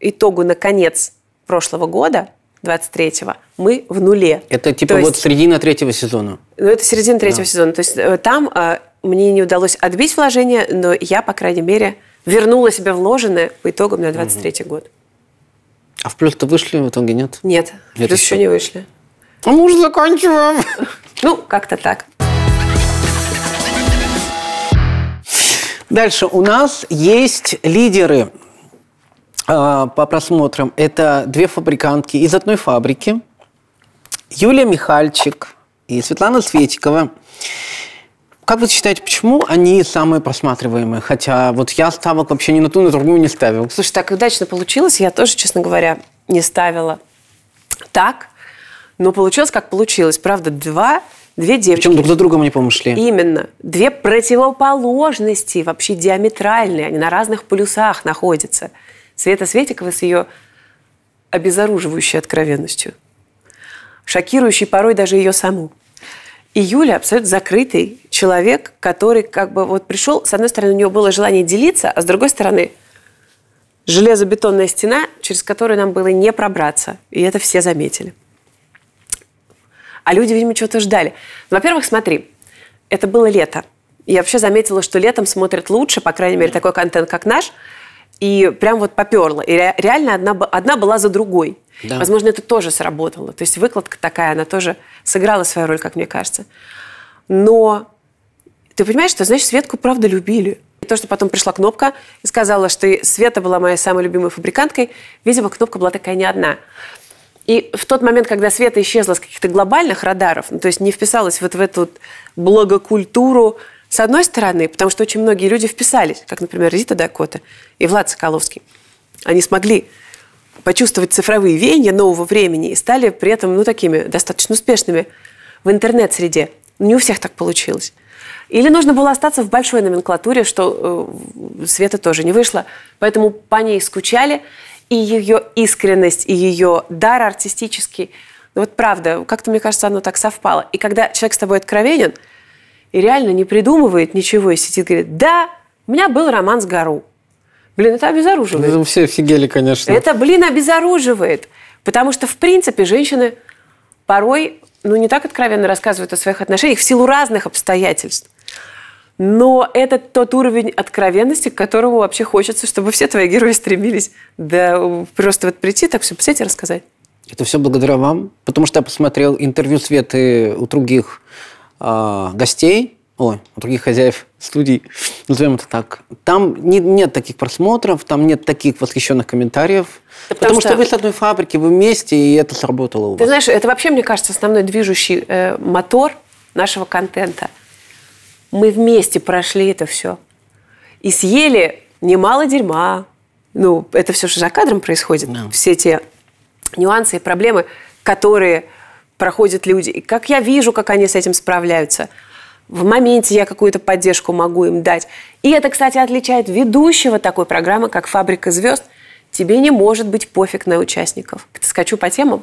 [SPEAKER 1] итогу на конец прошлого года – 23-го. Мы в нуле.
[SPEAKER 2] Это типа То вот есть... середина третьего сезона.
[SPEAKER 1] Ну, это середина третьего да. сезона. То есть э, там э, мне не удалось отбить вложение, но я, по крайней мере, вернула себе вложенное по итогам на 23-й угу. год.
[SPEAKER 2] А в плюс-то вышли в итоге, нет? Нет, в плюс еще не вышли.
[SPEAKER 1] А мы уже заканчиваем. Ну, как-то так.
[SPEAKER 2] Дальше у нас есть лидеры а, по просмотрам. Это две фабрикантки из одной фабрики. Юлия Михальчик и Светлана Светикова. Как вы считаете, почему они самые просматриваемые? Хотя вот я ставок вообще ни на ту, ни на другую не ставил. Слушай, так удачно получилось. Я тоже, честно говоря, не ставила так.
[SPEAKER 1] Но получилось, как получилось. Правда, два Две девочки. Причем друг за другом они, по-моему, шли. Именно. Две противоположности, вообще диаметральные. Они на разных полюсах находятся. Света Светикова с ее обезоруживающей откровенностью, шокирующей порой даже ее саму. И Юля абсолютно закрытый человек, который как бы вот пришел, с одной стороны, у него было желание делиться, а с другой стороны, железобетонная стена, через которую нам было не пробраться. И это все заметили. А люди, видимо, чего-то ждали. Во-первых, смотри, это было лето. Я вообще заметила, что летом смотрят лучше, по крайней мере, такой контент, как наш – и прям вот поперла. И реально одна, одна была за другой. Да. Возможно, это тоже сработало. То есть выкладка такая, она тоже сыграла свою роль, как мне кажется. Но ты понимаешь, что, значит, Светку правда любили. И то, что потом пришла кнопка и сказала, что Света была моей самой любимой фабриканткой, видимо, кнопка была такая не одна. И в тот момент, когда Света исчезла с каких-то глобальных радаров, ну, то есть не вписалась вот в эту благокультуру с одной стороны, потому что очень многие люди вписались, как, например, Рита Дакота и Влад Соколовский. Они смогли почувствовать цифровые веяния нового времени и стали при этом, ну, такими достаточно успешными в интернет-среде. Не у всех так получилось. Или нужно было остаться в большой номенклатуре, что э, Света тоже не вышла. Поэтому по ней скучали. И ее искренность, и ее дар артистический. вот правда, как-то, мне кажется, оно так совпало. И когда человек с тобой откровенен – и реально не придумывает ничего и сидит, говорит, да, у меня был роман с Гару. Блин, это
[SPEAKER 2] обезоруживает. Ну, все офигели, конечно. Это,
[SPEAKER 1] блин, обезоруживает. Потому что, в принципе, женщины порой, ну, не так откровенно рассказывают о своих отношениях в силу разных обстоятельств. Но это тот уровень откровенности, к которому вообще хочется, чтобы все твои герои стремились. Да просто вот прийти, так все, посидеть и рассказать.
[SPEAKER 2] Это все благодаря вам? Потому что я посмотрел интервью Светы у других а, гостей, ой, у других хозяев студий, назовем это так. Там не, нет таких просмотров, там нет таких восхищенных комментариев. потому, потому что... что вы с одной фабрики, вы вместе, и это сработало у вас. Ты знаешь,
[SPEAKER 1] это вообще, мне кажется, основной движущий э, мотор нашего контента. Мы вместе прошли это все. И съели немало дерьма. Ну, это все же за кадром происходит. Да. Все те нюансы и проблемы, которые проходят люди, и как я вижу, как они с этим справляются. В моменте я какую-то поддержку могу им дать. И это, кстати, отличает ведущего такой программы, как «Фабрика звезд». Тебе не может быть пофиг на участников. Скачу по темам.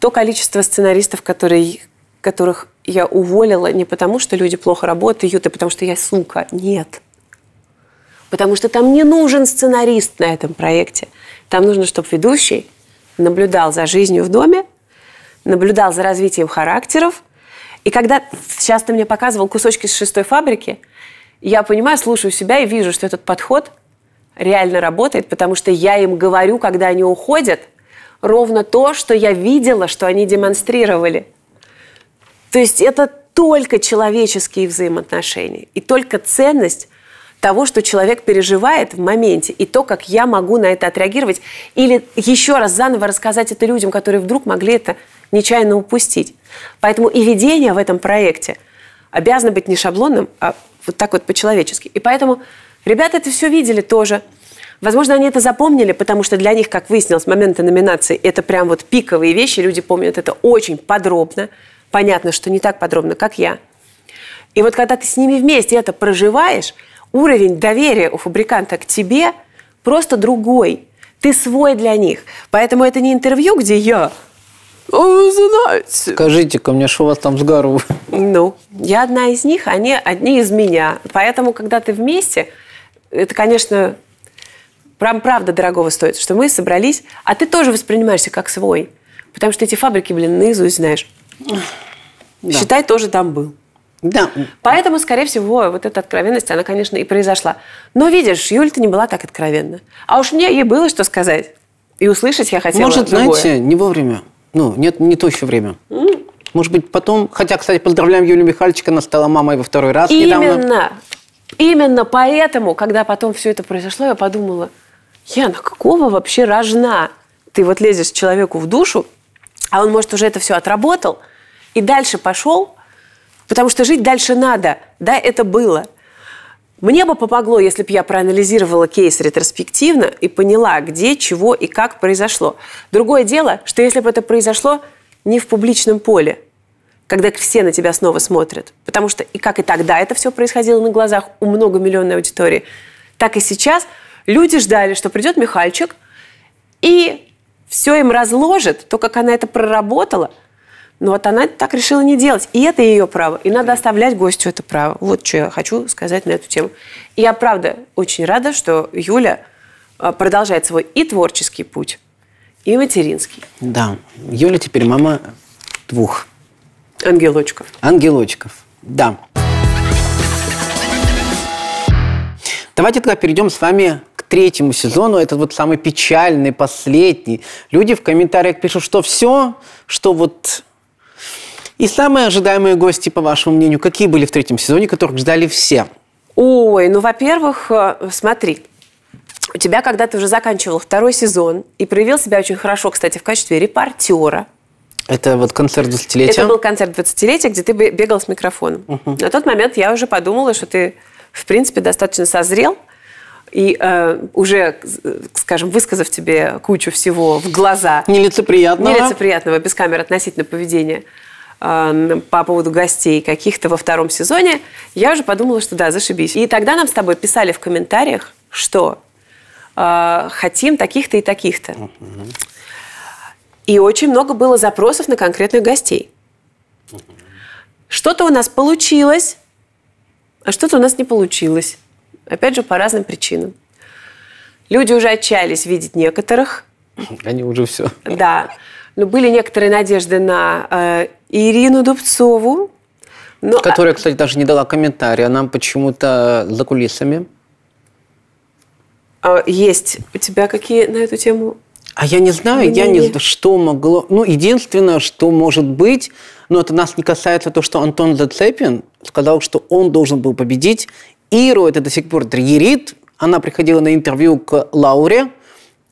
[SPEAKER 1] То количество сценаристов, которые, которых я уволила не потому, что люди плохо работают, и а потому что я сука. Нет. Потому что там не нужен сценарист на этом проекте. Там нужно, чтобы ведущий наблюдал за жизнью в доме, наблюдал за развитием характеров. И когда сейчас ты мне показывал кусочки с шестой фабрики, я понимаю, слушаю себя и вижу, что этот подход реально работает, потому что я им говорю, когда они уходят, ровно то, что я видела, что они демонстрировали. То есть это только человеческие взаимоотношения и только ценность того, что человек переживает в моменте, и то, как я могу на это отреагировать, или еще раз заново рассказать это людям, которые вдруг могли это нечаянно упустить. Поэтому и видение в этом проекте обязано быть не шаблонным, а вот так вот по-человечески. И поэтому ребята это все видели тоже. Возможно, они это запомнили, потому что для них, как выяснилось, моменты номинации – это прям вот пиковые вещи, люди помнят это очень подробно. Понятно, что не так подробно, как я. И вот когда ты с ними вместе это проживаешь – уровень доверия у фабриканта к тебе просто другой. Ты свой для них. Поэтому это не интервью, где я а вы
[SPEAKER 2] знаете. Скажите-ка мне, что у вас там с Гару?
[SPEAKER 1] Ну, я одна из них, они одни из меня. Поэтому, когда ты вместе, это, конечно, прям правда дорогого стоит, что мы собрались, а ты тоже воспринимаешься как свой. Потому что эти фабрики, блин, наизусть знаешь. Да. Считай, тоже там был. Да. Поэтому, скорее всего, вот эта откровенность, она, конечно, и произошла. Но видишь, Юль-то не была так откровенна. А уж мне ей было что сказать. И услышать я хотела Может, другое. знаете,
[SPEAKER 2] не вовремя. Ну, нет, не то еще время. Mm. Может быть, потом... Хотя, кстати, поздравляем Юлю Михальчика, она стала мамой во второй раз Именно.
[SPEAKER 1] недавно. Именно поэтому, когда потом все это произошло, я подумала, я на какого вообще рожна? Ты вот лезешь человеку в душу, а он, может, уже это все отработал, и дальше пошел, Потому что жить дальше надо. Да, это было. Мне бы помогло, если бы я проанализировала кейс ретроспективно и поняла, где, чего и как произошло. Другое дело, что если бы это произошло не в публичном поле, когда все на тебя снова смотрят. Потому что и как и тогда это все происходило на глазах у многомиллионной аудитории, так и сейчас люди ждали, что придет Михальчик и все им разложит, то, как она это проработала – но вот она так решила не делать. И это ее право. И надо оставлять гостю это право. Вот что я хочу сказать на эту тему. И я правда очень рада, что Юля а, продолжает свой и творческий путь, и материнский.
[SPEAKER 2] Да. Юля теперь мама двух. Ангелочков. Ангелочков, да. Давайте тогда перейдем с вами к третьему сезону. Это вот самый печальный, последний. Люди в комментариях пишут, что все, что вот и самые ожидаемые гости, по вашему мнению, какие были в третьем сезоне, которых ждали все?
[SPEAKER 1] Ой, ну, во-первых, э, смотри, у тебя, когда ты уже заканчивал второй сезон и проявил себя очень хорошо, кстати, в качестве репортера.
[SPEAKER 2] Это вот концерт 20-летия? Это был
[SPEAKER 1] концерт 20-летия, где ты бегал с микрофоном. Угу. На тот момент я уже подумала, что ты, в принципе, достаточно созрел. И э, уже, э, скажем, высказав тебе кучу всего в глаза... Нелицеприятного. Нелицеприятного, без камер относительно поведения – по поводу гостей каких-то во втором сезоне, я уже подумала, что да, зашибись. И тогда нам с тобой писали в комментариях, что э, хотим таких-то и таких-то. И очень много было запросов на конкретных гостей. Что-то у нас получилось, а что-то у нас не получилось. Опять же, по разным причинам. Люди уже отчаялись видеть некоторых.
[SPEAKER 2] Они уже все.
[SPEAKER 1] Да. Но ну, были некоторые надежды на э, Ирину Дубцову.
[SPEAKER 2] Но... А Которая, кстати, даже не дала комментария. нам почему-то за кулисами. А, есть. У
[SPEAKER 1] тебя какие на эту тему
[SPEAKER 2] а я не знаю, мнение. я не знаю, что могло... Ну, единственное, что может быть, но это нас не касается, то, что Антон Зацепин сказал, что он должен был победить. Иру это до сих пор триггерит. Она приходила на интервью к Лауре,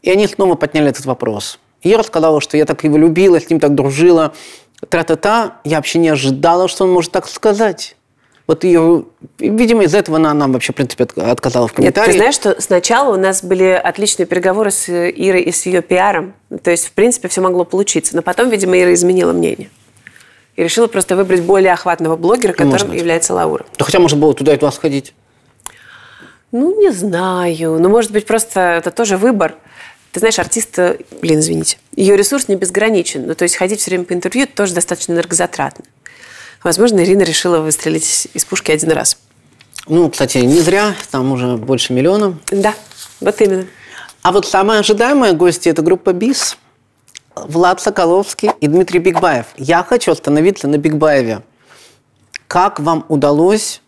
[SPEAKER 2] и они снова подняли этот вопрос. И я рассказала, что я так его любила, с ним так дружила. Тра-та-та, я вообще не ожидала, что он может так сказать. Вот ее, видимо, из-за этого она нам вообще, в принципе, отказала в комментарии. Нет, ты знаешь,
[SPEAKER 1] что сначала у нас были отличные переговоры с Ирой и с ее пиаром. То есть, в принципе, все могло получиться. Но потом, видимо, Ира изменила мнение. И решила просто выбрать более охватного блогера, которым является Лаура. Да хотя можно было туда
[SPEAKER 2] и туда сходить.
[SPEAKER 1] Ну, не знаю. Ну, может быть, просто это тоже выбор. Ты знаешь, артист, э, блин, извините, ее ресурс не безграничен. Ну, то есть ходить все время по интервью тоже достаточно энергозатратно. Возможно, Ирина решила выстрелить из пушки один раз.
[SPEAKER 2] Ну, кстати, не зря, там уже больше миллиона. Да, вот именно. А вот самая ожидаемая гостья – это группа «Бис». Влад Соколовский и Дмитрий Бигбаев. Я хочу остановиться на Бигбаеве. Как вам удалось,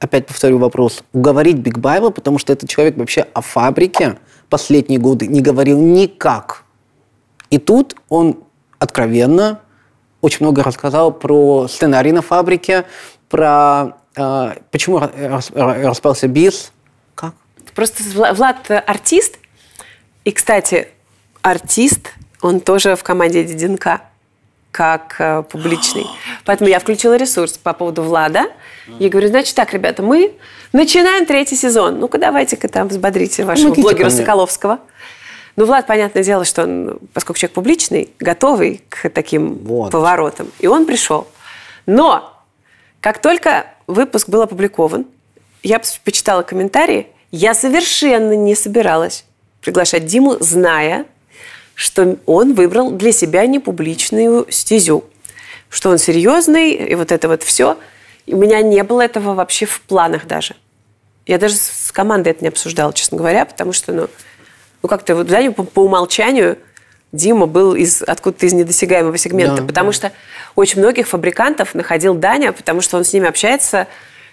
[SPEAKER 2] опять повторю вопрос, уговорить Бигбаева, потому что этот человек вообще о фабрике – последние годы не говорил никак. И тут он откровенно очень много рассказал про сценарий на фабрике, про э, почему распался БИС.
[SPEAKER 1] Как? Просто Влад артист. И, кстати, артист, он тоже в команде Деденка как э, публичный. Поэтому я включила ресурс по поводу Влада. Я говорю, значит так, ребята, мы Начинаем третий сезон. Ну-ка, давайте-ка там взбодрите вашего Помогите блогера Соколовского. Ну, Влад, понятное дело, что он, поскольку человек публичный, готовый к таким вот. поворотам. И он пришел. Но как только выпуск был опубликован, я почитала комментарии, я совершенно не собиралась приглашать Диму, зная, что он выбрал для себя непубличную стезю, что он серьезный, и вот это вот все – у меня не было этого вообще в планах даже. Я даже с командой это не обсуждала, честно говоря, потому что, ну, ну как-то вот да, по, по умолчанию Дима был из откуда-то из недосягаемого сегмента, да, потому да. что очень многих фабрикантов находил Даня, потому что он с ними общается,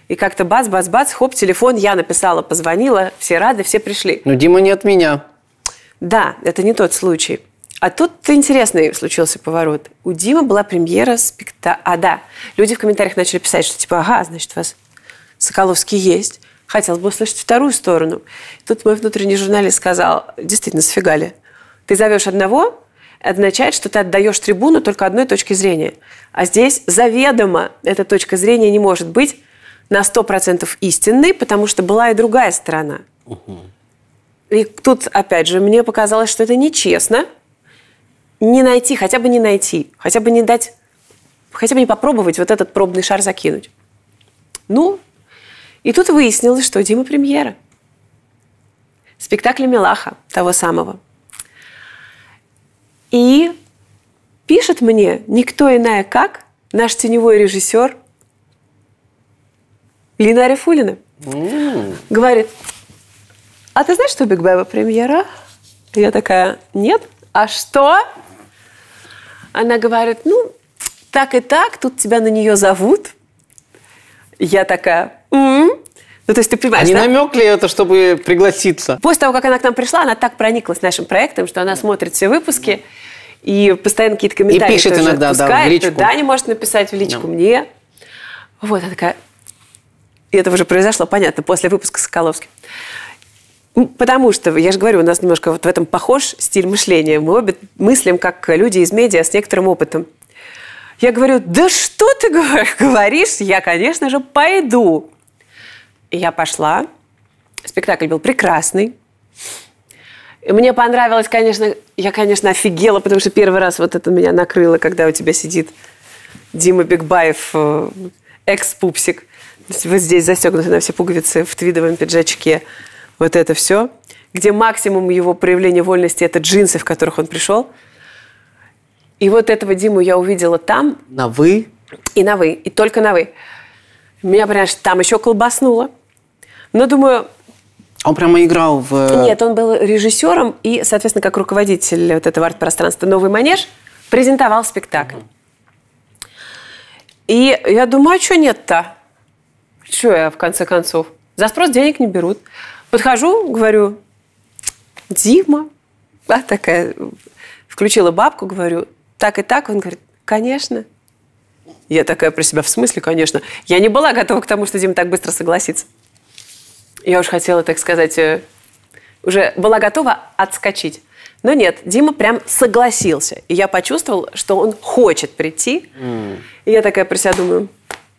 [SPEAKER 1] и как-то бац-бац-бац, хоп, телефон, я написала, позвонила, все рады, все пришли. Но Дима не от меня. Да, это не тот случай. А тут интересный случился поворот. У Димы была премьера спекта. А, да, люди в комментариях начали писать, что типа, ага, значит, у вас Соколовский есть. Хотел бы услышать вторую сторону. Тут мой внутренний журналист сказал, действительно, сфигали. Ты зовешь одного, означает, что ты отдаешь трибуну только одной точке зрения. А здесь заведомо эта точка зрения не может быть на 100% истинной, потому что была и другая сторона. Угу. И тут, опять же, мне показалось, что это нечестно – не найти, хотя бы не найти, хотя бы не дать, хотя бы не попробовать вот этот пробный шар закинуть. Ну, и тут выяснилось, что Дима премьера. Спектакль Милаха, того самого. И пишет мне никто иная как наш теневой режиссер Лина Арифулина.
[SPEAKER 2] Mm.
[SPEAKER 1] Говорит, а ты знаешь, что Биг Бэба премьера? Я такая, нет. А что? Она говорит, ну, так и так, тут тебя на нее зовут. Я такая, м-м".
[SPEAKER 2] ну, то есть ты понимаешь, Они а не да? намек ли это, чтобы пригласиться?
[SPEAKER 1] После того, как она к нам пришла, она так прониклась нашим проектом, что она смотрит все выпуски и постоянно какие-то комментарии И пишет тоже иногда, отпускает. да, в личку. не может написать в личку да. мне. Вот, она такая... И это уже произошло, понятно, после выпуска Соколовским. Потому что, я же говорю, у нас немножко вот в этом похож стиль мышления. Мы обе мыслим, как люди из медиа с некоторым опытом. Я говорю, да что ты говоришь? Я, конечно же, пойду. И я пошла. Спектакль был прекрасный. И мне понравилось, конечно, я, конечно, офигела, потому что первый раз вот это меня накрыло, когда у тебя сидит Дима Бигбаев, э, экс-пупсик. Вот здесь застегнуты на все пуговицы в твидовом пиджачке вот это все, где максимум его проявления вольности – это джинсы, в которых он пришел. И вот этого Диму я увидела там. На «вы»? И на «вы», и только на «вы». Меня, прям там еще колбаснуло. Но
[SPEAKER 2] думаю, он прямо играл в... Э, Нет,
[SPEAKER 1] он был режиссером и, соответственно, как руководитель вот этого арт-пространства «Новый манеж» презентовал спектакль. И я думаю, а что нет-то? Что я, в конце концов? За спрос денег не берут. Подхожу, говорю, Дима, а такая, включила бабку, говорю, так и так. Он говорит, конечно. Я такая про себя, в смысле, конечно. Я не была готова к тому, что Дима так быстро согласится. Я уж хотела, так сказать, э, уже была готова отскочить. Но нет, Дима прям согласился. И я почувствовала, что он хочет прийти. Mm. И я такая про себя думаю,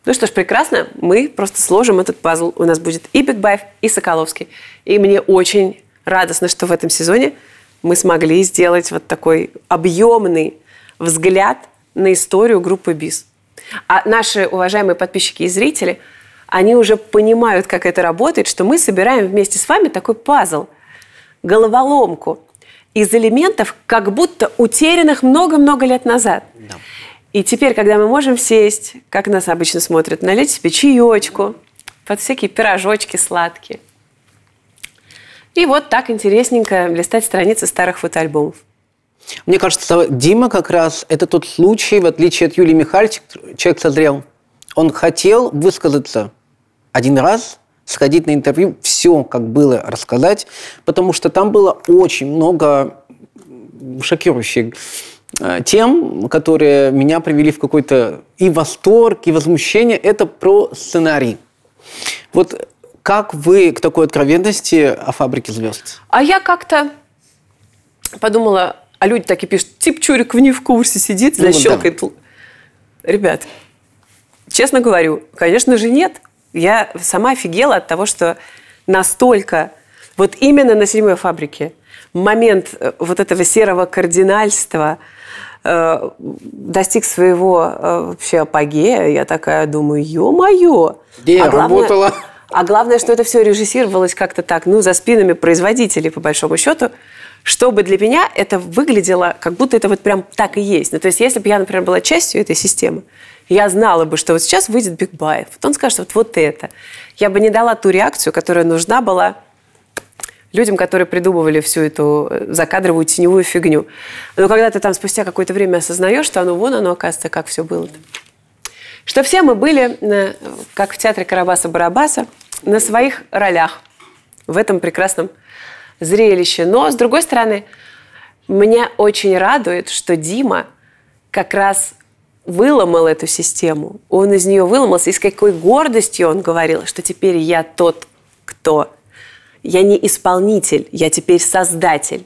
[SPEAKER 1] ну что ж, прекрасно. Мы просто сложим этот пазл. У нас будет и Бигбайв, и Соколовский. И мне очень радостно, что в этом сезоне мы смогли сделать вот такой объемный взгляд на историю группы БИС. А наши уважаемые подписчики и зрители, они уже понимают, как это работает, что мы собираем вместе с вами такой пазл, головоломку из элементов, как будто утерянных много-много лет назад. Да. И теперь, когда мы можем сесть, как нас обычно смотрят, налить себе чаечку, под всякие пирожочки сладкие. И вот так интересненько листать страницы старых фотоальбомов.
[SPEAKER 2] Мне кажется, Дима как раз это тот случай, в отличие от Юлии Михальчик, человек созрел. Он хотел высказаться один раз, сходить на интервью, все, как было, рассказать, потому что там было очень много шокирующих Э, тем, которые меня привели в какой-то и восторг, и возмущение, это про сценарий. Вот как вы к такой откровенности о фабрике звезд?
[SPEAKER 1] А я как-то подумала, а люди так и пишут, тип Чурик не в курсе сидит, защелкает. Ну, да. Ребят, честно говорю, конечно же нет. Я сама офигела от того, что настолько вот именно на седьмой фабрике – момент э, вот этого серого кардинальства э, достиг своего э, вообще апогея. Я такая думаю, ё-моё! Где а я главное, работала? А главное, что это все режиссировалось как-то так, ну, за спинами производителей, по большому счету, чтобы для меня это выглядело, как будто это вот прям так и есть. Ну, то есть, если бы я, например, была частью этой системы, я знала бы, что вот сейчас выйдет Биг Бигбаев, вот он скажет вот, вот это. Я бы не дала ту реакцию, которая нужна была людям, которые придумывали всю эту э, закадровую теневую фигню. Но когда ты там спустя какое-то время осознаешь, что оно вон оно, оказывается, как все было. -то. Что все мы были, э, как в театре Карабаса-Барабаса, на своих ролях в этом прекрасном зрелище. Но, с другой стороны, меня очень радует, что Дима как раз выломал эту систему. Он из нее выломался. И с какой гордостью он говорил, что теперь я тот, кто я не исполнитель, я теперь создатель.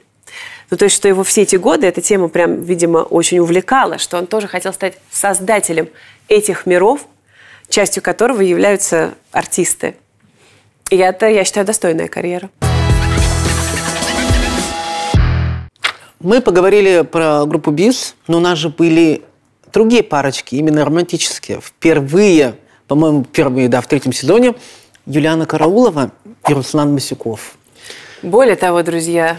[SPEAKER 1] Ну, то есть, что его все эти годы, эта тема прям, видимо, очень увлекала, что он тоже хотел стать создателем этих миров, частью которого являются артисты. И это, я считаю, достойная карьера.
[SPEAKER 2] Мы поговорили про группу БИС, но у нас же были другие парочки, именно романтические. Впервые, по-моему, первые, да, в третьем сезоне Юлиана Караулова и Руслан Масюков.
[SPEAKER 1] Более того, друзья,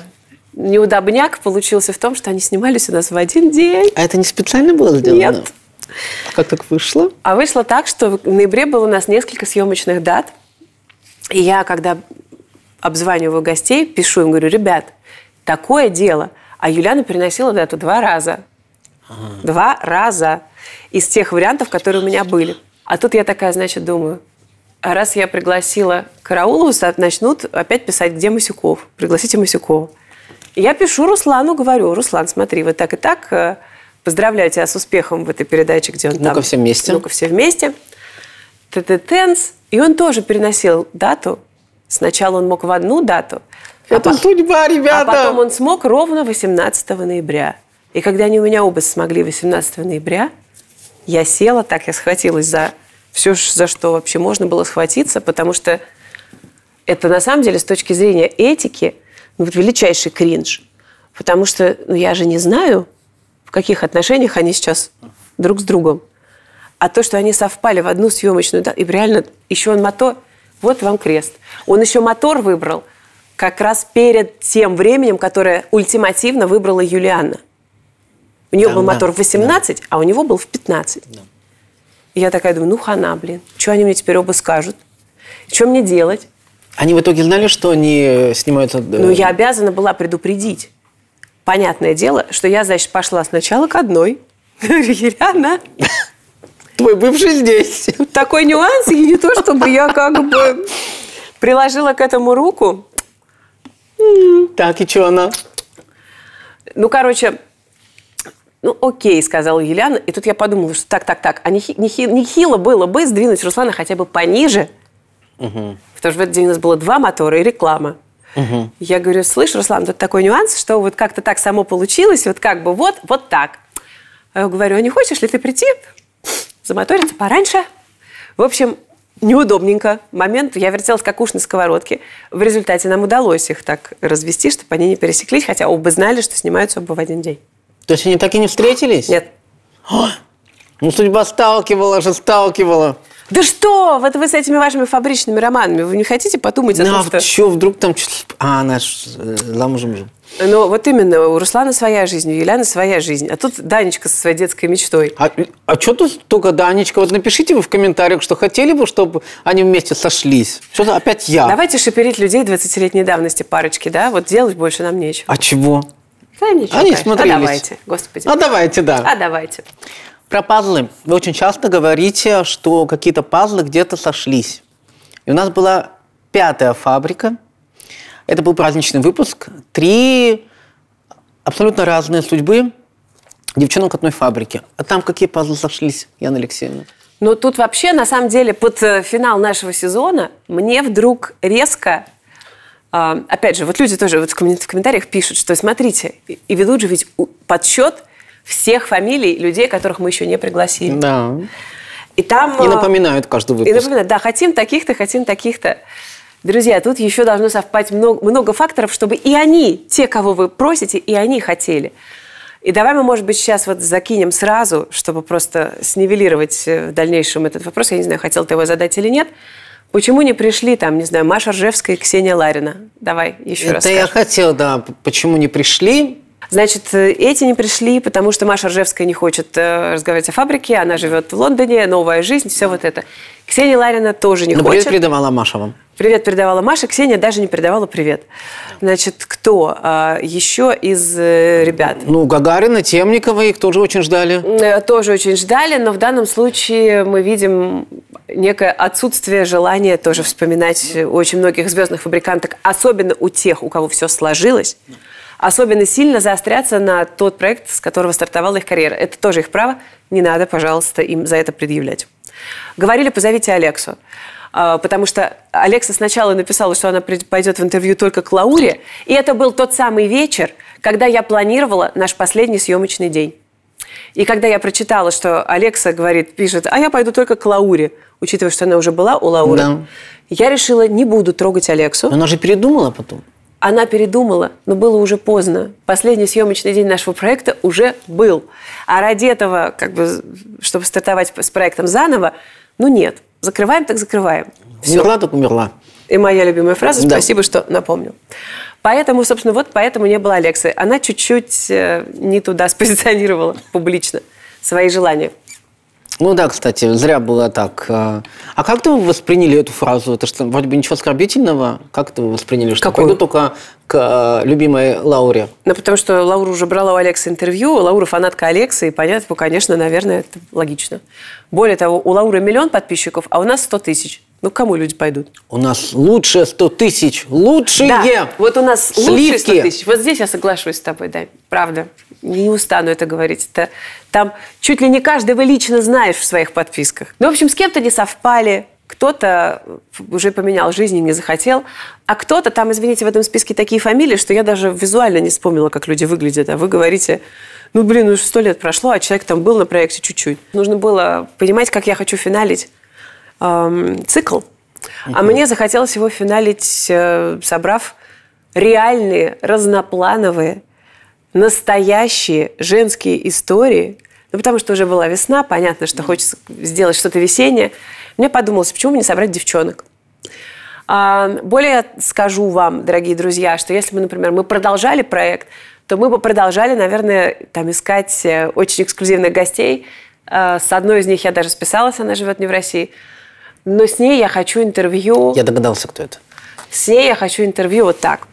[SPEAKER 1] неудобняк получился в том, что они снимались у нас в один день.
[SPEAKER 2] А это не специально было сделано? Нет. А как так вышло?
[SPEAKER 1] А вышло так, что в ноябре было у нас несколько съемочных дат. И я, когда обзваниваю гостей, пишу им, говорю, ребят, такое дело. А Юлиана приносила дату два раза. Ага. Два раза из тех вариантов, которые у меня были. А тут я такая, значит, думаю, а раз я пригласила Караулову, начнут опять писать, где Масюков. Пригласите Масюкова. Я пишу Руслану, говорю, Руслан, смотри, вот так и так. Э, поздравляю тебя с успехом в этой передаче, где он ну там. Ну-ка все вместе. Ну-ка все вместе. ТТ Тенс. И он тоже переносил дату. Сначала он мог в одну дату. А Это а судьба, ребята! А потом он смог ровно 18 ноября. И когда они у меня оба смогли 18 ноября, я села так, я схватилась за все, за что вообще можно было схватиться, потому что это на самом деле с точки зрения этики ну, вот величайший кринж. Потому что ну, я же не знаю, в каких отношениях они сейчас друг с другом. А то, что они совпали в одну съемочную, да, и реально еще он мотор, вот вам крест. Он еще мотор выбрал как раз перед тем временем, которое ультимативно выбрала Юлиана. У нее да, был да, мотор в 18, да. а у него был в 15. Да. И я такая думаю, ну хана, блин, что они мне теперь оба скажут? Что мне
[SPEAKER 2] делать? Они в итоге знали, что они снимаются... Э, ну, я
[SPEAKER 1] обязана была предупредить. Понятное дело, что я, значит, пошла сначала к одной. Говорю, Елена... Твой бывший здесь. Такой нюанс, и не то, чтобы я как бы приложила к этому руку. Так, и что она? Ну, короче, ну, окей, сказала Еляна. И тут я подумала, что так, так, так, а нехило не, было бы сдвинуть Руслана хотя бы пониже. Угу. Потому что в этот день у нас было два мотора и реклама. Угу. Я говорю, слышь, Руслан, тут такой нюанс, что вот как-то так само получилось, вот как бы вот, вот так. А я говорю, а не хочешь ли ты прийти, замоториться пораньше? В общем, неудобненько. Момент, я вертелась как уж на сковородке. В результате нам удалось их так развести, чтобы они не пересеклись, хотя оба знали, что снимаются оба в один день. То есть они так и не встретились? Нет. О, а! ну, судьба сталкивала же, сталкивала. Да что? Вот вы с этими вашими фабричными романами, вы не хотите подумать ну, о а том, а что...
[SPEAKER 2] что вдруг там... А, наш э, замужем же. Ну, вот именно, у Руслана своя жизнь, у Елены своя жизнь. А тут Данечка со своей детской мечтой. А, а что тут только Данечка? Вот напишите вы в комментариях, что хотели бы, чтобы они вместе сошлись. Что-то опять я. Давайте шиперить людей 20-летней давности парочки, да? Вот делать больше нам нечего. А чего?
[SPEAKER 1] Да, ничего, Они конечно. смотрелись. А, а давайте, господи. А давайте, да. А давайте.
[SPEAKER 2] Про пазлы. Вы очень часто говорите, что какие-то пазлы где-то сошлись. И у нас была пятая фабрика. Это был праздничный выпуск. Три абсолютно разные судьбы девчонок одной фабрики. А там какие пазлы сошлись, Яна Алексеевна?
[SPEAKER 1] Ну, тут вообще, на самом деле, под э, финал нашего сезона мне вдруг резко а, опять же, вот люди тоже вот в комментариях пишут, что смотрите, и ведут же ведь подсчет всех фамилий людей, которых мы еще не пригласили. Да. И там... И а, напоминают каждый выпуск. И напоминают, да, хотим таких-то, хотим таких-то. Друзья, тут еще должно совпать много, много факторов, чтобы и они, те, кого вы просите, и они хотели. И давай мы, может быть, сейчас вот закинем сразу, чтобы просто снивелировать э, в дальнейшем этот вопрос. Я не знаю, хотел ты его задать или нет. Почему не пришли там, не знаю, Маша Ржевская и Ксения Ларина? Давай еще Это раз. Это я
[SPEAKER 2] хотела, да. Почему не пришли?
[SPEAKER 1] Значит, э, эти не пришли, потому что Маша Ржевская не хочет э, разговаривать о фабрике, она живет в Лондоне, новая жизнь, все вот это. Ксения Ларина тоже не Но хочет. Но
[SPEAKER 2] придумала Маша вам
[SPEAKER 1] привет передавала Маша, Ксения даже не передавала привет. Значит, кто а, еще из э, ребят? Ну, Гагарина, Темникова, их тоже очень ждали. Э, тоже очень ждали, но в данном случае мы видим некое отсутствие желания тоже вспоминать очень многих звездных фабриканток, особенно у тех, у кого все сложилось особенно сильно заостряться на тот проект, с которого стартовала их карьера. Это тоже их право. Не надо, пожалуйста, им за это предъявлять. Говорили, позовите Алексу. А, потому что Алекса сначала написала, что она пойдет в интервью только к Лауре, и это был тот самый вечер, когда я планировала наш последний съемочный день. И когда я прочитала, что Алекса говорит, пишет, а я пойду только к Лауре, учитывая, что она уже была у Лауры, да. я решила, не буду трогать Алексу. она же
[SPEAKER 2] передумала потом.
[SPEAKER 1] Она передумала, но было уже поздно. Последний съемочный день нашего проекта уже был. А ради этого, как бы, чтобы стартовать с проектом заново, ну нет. Закрываем, так закрываем. Все. Умерла, так умерла. И моя любимая фраза да. «Спасибо, что напомнил». Поэтому, собственно, вот поэтому не было Алексы. Она чуть-чуть э, не туда спозиционировала публично свои желания.
[SPEAKER 2] Ну да, кстати, зря было так. Э. А как-то вы восприняли эту фразу? Это что, вроде бы ничего оскорбительного. Как-то вы восприняли, что Какую? пойду только к э, любимой Лауре? Ну, потому
[SPEAKER 1] что Лаура уже брала у Алекса интервью, Лаура фанатка Алекса, и понятно, ну, конечно, наверное, это логично. Более того, у Лауры миллион подписчиков, а у нас 100 тысяч. Ну, кому люди пойдут? У нас
[SPEAKER 2] лучше 100 тысяч. Лучшие! Да, вот у нас Сливки. лучшие 100 тысяч.
[SPEAKER 1] Вот здесь я соглашусь с тобой, да. Правда. Не устану это говорить. Это, там чуть ли не каждый вы лично знаешь в своих подписках. Ну, в общем, с кем-то не совпали, кто-то э, уже поменял жизнь и не захотел, а кто-то, там, извините, в этом списке такие фамилии, что я даже визуально не вспомнила, как люди выглядят, а вы говорите, ну, блин, уже ну, сто лет прошло, а человек там был на проекте чуть-чуть. Нужно было понимать, как я хочу финалить эм, цикл, а мне захотелось его финалить, э, собрав реальные, разноплановые, настоящие женские истории. Ну, потому что уже была весна, понятно, что хочется сделать что-то весеннее. Мне подумалось, почему бы не собрать девчонок? А, более скажу вам, дорогие друзья, что если бы, например, мы продолжали проект, то мы бы продолжали, наверное, там искать э, очень эксклюзивных гостей. А, с одной из них я даже списалась, она живет не в России. Но с ней я хочу интервью... Я догадался, кто это. С ней я хочу интервью вот так.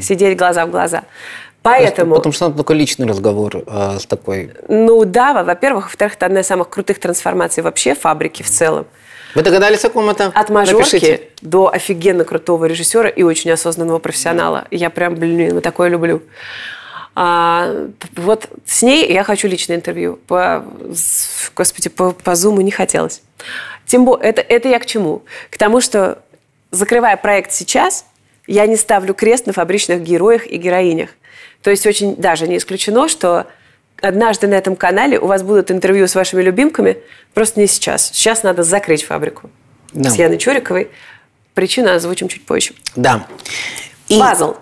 [SPEAKER 1] Сидеть глаза в глаза. Поэтому... Потому
[SPEAKER 2] что это такой личный разговор э, с такой...
[SPEAKER 1] Ну да, во-первых. Во-вторых, это одна из самых крутых трансформаций вообще фабрики в целом. Вы догадались о ком это? От мажорки Напишите. до офигенно крутого режиссера и очень осознанного профессионала. Я прям, блин, такое люблю. А, вот с ней я хочу личное интервью. По, господи, по, по зуму не хотелось. Тем более, это, это я к чему? К тому, что закрывая проект сейчас, я не ставлю крест на фабричных героях и героинях. То есть очень даже не исключено, что однажды на этом канале у вас будут интервью с вашими любимками, просто не сейчас. Сейчас надо закрыть фабрику. Да. С Яной Чуриковой. Причину озвучим чуть позже. Да. И... Пазл.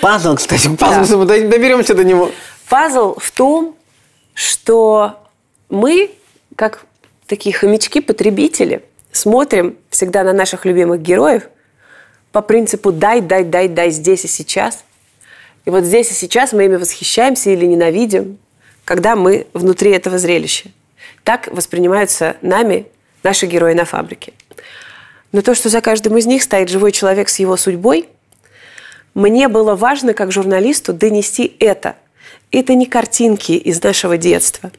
[SPEAKER 2] Пазл, кстати, пазл, да. доберемся
[SPEAKER 1] до него. Пазл в том, что мы, как такие хомячки-потребители, смотрим всегда на наших любимых героев по принципу «дай, дай, дай, дай здесь и сейчас». И вот здесь и сейчас мы ими восхищаемся или ненавидим, когда мы внутри этого зрелища. Так воспринимаются нами наши герои на фабрике. Но то, что за каждым из них стоит живой человек с его судьбой, мне было важно как журналисту донести это. Это не картинки из нашего детства.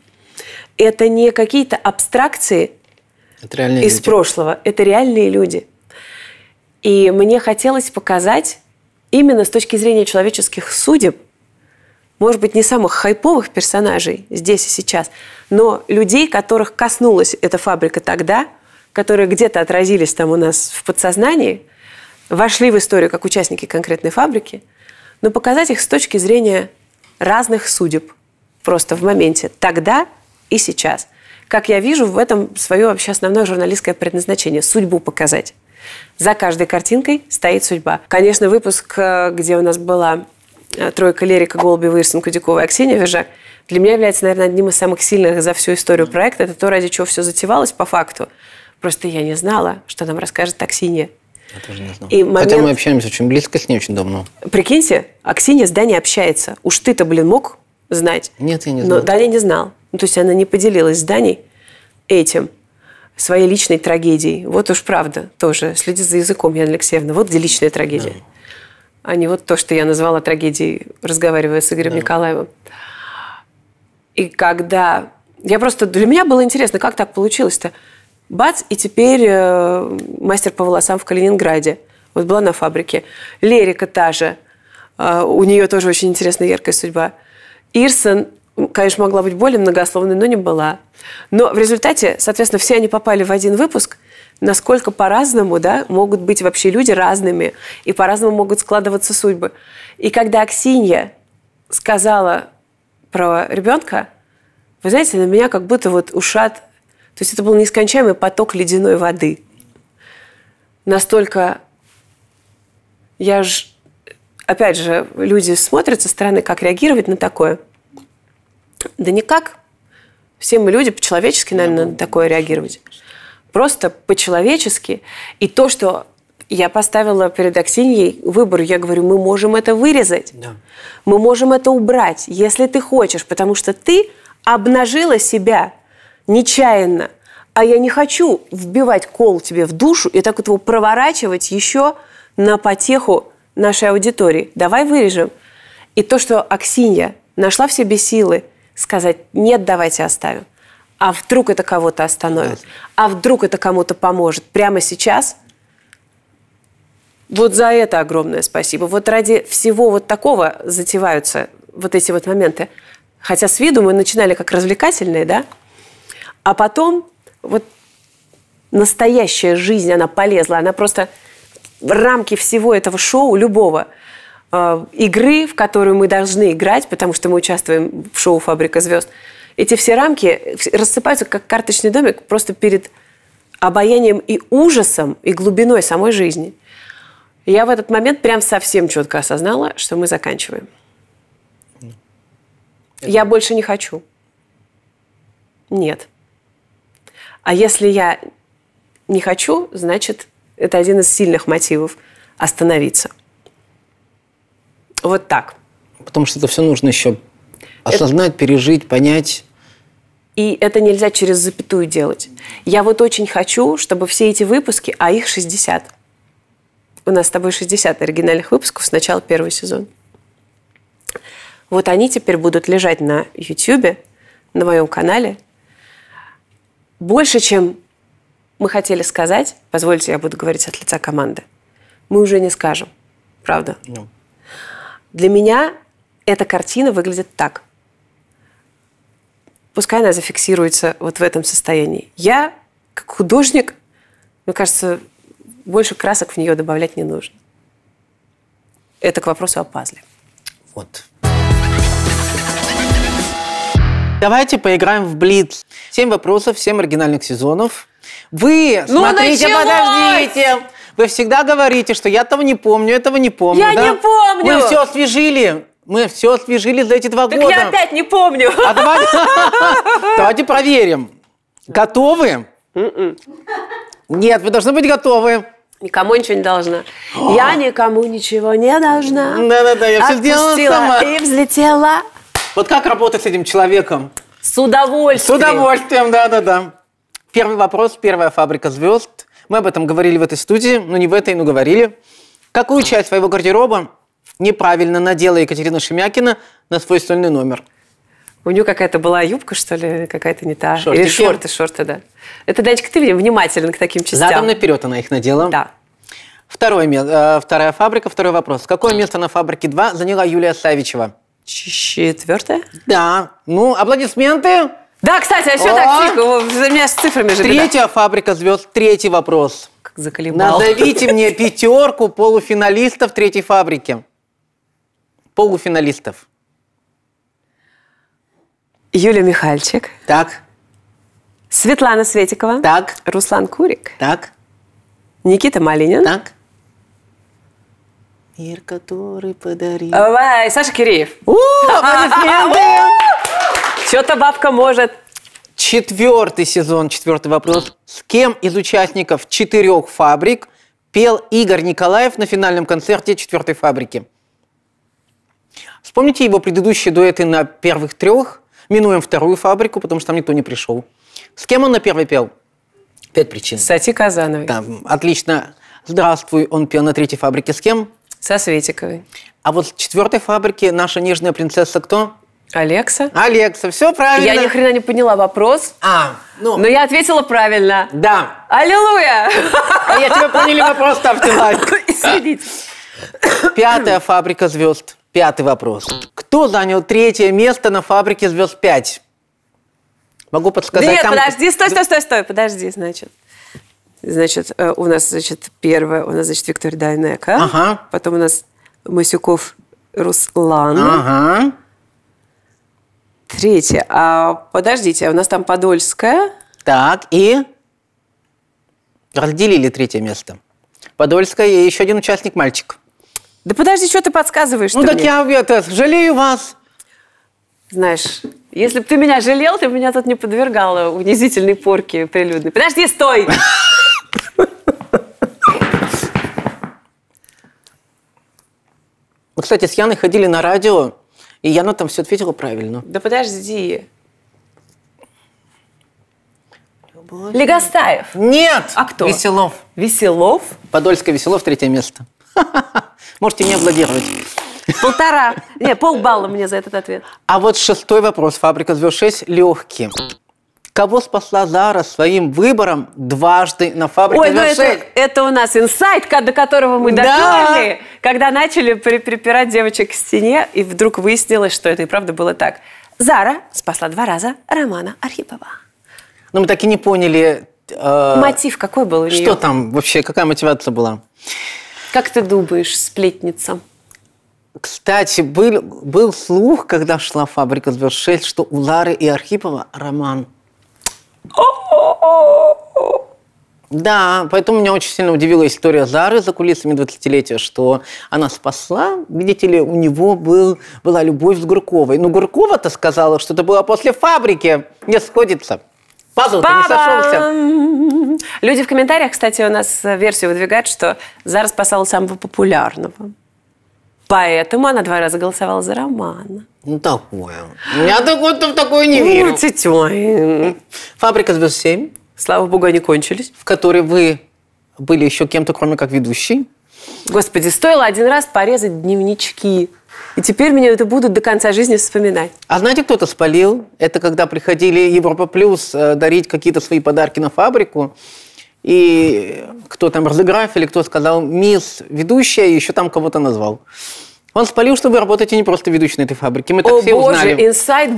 [SPEAKER 1] Это не какие-то абстракции
[SPEAKER 2] это из люди.
[SPEAKER 1] прошлого. Это реальные люди. И мне хотелось показать именно с точки зрения человеческих судеб может быть, не самых хайповых персонажей здесь и сейчас, но людей, которых коснулась эта фабрика тогда, которые где-то отразились там у нас в подсознании, вошли в историю как участники конкретной фабрики, но показать их с точки зрения разных судеб просто в моменте, тогда и сейчас. Как я вижу, в этом свое вообще основное журналистское предназначение – судьбу показать. За каждой картинкой стоит судьба. Конечно, выпуск, э, где у нас была Э, тройка Лерика Голубева, Ирсен Кудякова и Аксения Вижак, для меня является, наверное, одним из самых сильных за всю историю проекта. Это то, ради чего все затевалось по факту. Просто я не знала, что нам расскажет Аксинья.
[SPEAKER 2] Я тоже не знала. момент... Хотя мы общаемся очень близко с ней очень давно.
[SPEAKER 1] Прикиньте, Аксинья с Даней общается. Уж ты-то, блин, мог знать? Нет, я не знал. Но Даня не знал. Ну, то есть она не поделилась с Даней этим своей личной трагедией. Вот уж правда тоже. следи за языком, Яна Алексеевна. Вот где личная трагедия. Да а не вот то, что я назвала трагедией, разговаривая с Игорем да. Николаевым. И когда... Я просто... Для меня было интересно, как так получилось-то. Бац, и теперь э, мастер по волосам в Калининграде. Вот была на фабрике. Лерика та же. Э, у нее тоже очень интересная яркая судьба. Ирсон, конечно, могла быть более многословной, но не была. Но в результате, соответственно, все они попали в один выпуск, насколько по-разному да, могут быть вообще люди разными, и по-разному могут складываться судьбы. И когда Аксинья сказала про ребенка, вы знаете, на меня как будто вот ушат... То есть это был нескончаемый поток ледяной воды. Настолько я же... Опять же, люди смотрят со стороны, как реагировать на такое. Да никак. Все мы люди, по-человечески, наверное, на такое реагировать просто по-человечески. И то, что я поставила перед Аксиньей выбор. Я говорю, мы можем это вырезать. Да. Мы можем это убрать, если ты хочешь, потому что ты обнажила себя нечаянно. А я не хочу вбивать кол тебе в душу и так вот его проворачивать еще на потеху нашей аудитории. Давай вырежем. И то, что Аксинья нашла в себе силы сказать «нет, давайте оставим», а вдруг это кого-то остановит, а вдруг это кому-то поможет прямо сейчас. Вот за это огромное спасибо. Вот ради всего вот такого затеваются вот эти вот моменты. Хотя с виду мы начинали как развлекательные, да? А потом вот настоящая жизнь, она полезла. Она просто в рамки всего этого шоу, любого, э, игры, в которую мы должны играть, потому что мы участвуем в шоу «Фабрика звезд», эти все рамки рассыпаются, как карточный домик, просто перед обаянием и ужасом, и глубиной самой жизни. Я в этот момент прям совсем четко осознала, что мы заканчиваем. Это... Я больше не хочу. Нет. А если я не хочу, значит, это один из сильных мотивов
[SPEAKER 2] остановиться. Вот так. Потому что это все нужно еще Осознать, это... пережить, понять. И это нельзя через запятую делать.
[SPEAKER 1] Я вот очень хочу, чтобы все эти выпуски, а их 60. У нас с тобой 60 оригинальных выпусков с начала первого сезона. Вот они теперь будут лежать на YouTube, на моем канале. Больше, чем мы хотели сказать, позвольте, я буду говорить от лица команды, мы уже не скажем. Правда? No. Ну. Для меня эта картина выглядит так – пускай она зафиксируется вот в этом состоянии. Я, как художник, мне кажется, больше красок в нее добавлять не
[SPEAKER 2] нужно. Это к вопросу о пазле. Вот. Давайте поиграем в Блиц. Семь вопросов, семь оригинальных сезонов. Вы, ну смотрите, началось! подождите. Вы всегда говорите, что я этого не помню, этого не помню. Я да? не помню. Вы все освежили. Мы все освежили за эти два так года. я опять не помню. А давайте, давайте проверим. Готовы? Mm-mm. М-м. Нет, вы должны быть готовы.
[SPEAKER 1] Никому ничего не должна.
[SPEAKER 2] Я никому ничего не должна. Да-да-да, я все сделала сама. и взлетела. Вот как работать с этим человеком? С удовольствием. С удовольствием, да-да-да. Первый вопрос, первая фабрика звезд. Мы об этом говорили в этой студии, но не в этой, но говорили. Какую часть своего гардероба неправильно надела Екатерина Шемякина на свой стольный номер.
[SPEAKER 1] У нее какая-то была юбка, что ли, какая-то не та. Шортики. Или шорты, шорты, да. Это, Данечка, ты внимателен к таким частям. Задом наперед она их надела. Да.
[SPEAKER 2] Второе, э, вторая фабрика, второй вопрос. Какое место на фабрике 2 заняла Юлия Савичева? Четвертое? Да. Ну, аплодисменты. Да, кстати, а что так тихо? У меня с цифрами же Третья беда. фабрика звезд. Третий вопрос. Как заколебал. Назовите мне пятерку полуфиналистов третьей фабрики полуфиналистов.
[SPEAKER 1] Юля Михальчик.
[SPEAKER 2] Так. Светлана
[SPEAKER 1] Светикова. Так. Руслан Курик. Так. Никита Малинин. Так. Мир, который подарил. Ой, Саша Киреев.
[SPEAKER 2] Что-то бабка может. Четвертый сезон, четвертый вопрос. С кем из участников четырех фабрик пел Игорь Николаев на финальном концерте четвертой фабрики? Вспомните его предыдущие дуэты на первых трех, минуем вторую фабрику, потому что там никто не пришел. С кем он на первый пел? Пять причин. Сати Казановой. Да, отлично. Здравствуй, он пел на третьей фабрике с кем? Со Светиковой. А вот с четвертой фабрики наша нежная принцесса кто? Алекса. Алекса, все правильно. Я ни хрена не поняла вопрос. А, ну. Но я ответила правильно. Да. Аллилуйя. А я тебя поняли вопрос, ставьте лайк. Следите. Пятая фабрика звезд. Пятый вопрос. Кто занял третье место на фабрике звезд 5? Могу подсказать. Нет, там... подожди,
[SPEAKER 1] стой, стой, стой, стой, подожди, значит. Значит, э, у нас, значит, первое, у нас, значит, Виктория Дайнека. Ага. Потом у нас Масюков Руслан. Ага.
[SPEAKER 2] Третье. А, подождите, а у нас там Подольская. Так, и разделили третье место. Подольская и еще один участник мальчик. Да подожди, что ты подсказываешь? Ну так мне? я это, жалею вас.
[SPEAKER 1] Знаешь, если бы ты меня жалел, ты бы меня тут не подвергала унизительной порке
[SPEAKER 2] прилюдной. Подожди, стой! Мы, кстати, с Яной ходили на радио, и Яна там все ответила правильно. Да подожди.
[SPEAKER 1] Легостаев.
[SPEAKER 2] Нет! А кто? Веселов. Веселов? Подольская Веселов, третье место. Можете не аплодировать.
[SPEAKER 1] Полтора. Не, полбалла мне за этот ответ.
[SPEAKER 2] А вот шестой вопрос. Фабрика звезд 6 легкий. Кого спасла Зара своим выбором дважды на фабрике Ой, ну это,
[SPEAKER 1] это у нас инсайт, до которого мы доперли, да. когда начали при припирать девочек к стене, и вдруг выяснилось, что это и правда было так. Зара спасла два раза Романа Архипова.
[SPEAKER 2] Но ну, мы так и не поняли... Э, Мотив
[SPEAKER 1] какой был у нее? Что там
[SPEAKER 2] вообще, какая мотивация была? Как ты думаешь, сплетница? Кстати, был, был слух, когда шла фабрика Звершель, что у Лары и Архипова роман. Да, поэтому меня очень сильно удивила история Зары за кулисами 20-летия, что она спасла. Видите ли, у него был, была любовь с Гурковой. Но ну, Гуркова-то сказала, что это было после фабрики. Не сходится. Пазл не сошелся.
[SPEAKER 1] Люди в комментариях, кстати, у нас э, версию выдвигают, что Зара спасала самого
[SPEAKER 2] популярного.
[SPEAKER 1] Поэтому она два раза голосовала за Романа.
[SPEAKER 2] Ну, такое. Я такое, в такое не верю. Ну, Фабрика звезд 7. Слава богу, они кончились. В которой вы были еще кем-то, кроме как ведущий. Господи, стоило один раз порезать дневнички и теперь меня это будут до конца жизни вспоминать. А знаете, кто-то спалил? Это когда приходили Европа Плюс э, дарить какие-то свои подарки на фабрику. И кто там разыграв или кто сказал «Мисс ведущая», еще там кого-то назвал. Он спалил, что вы работаете а не просто ведущей на этой фабрике. Мы О, все боже, узнали. инсайд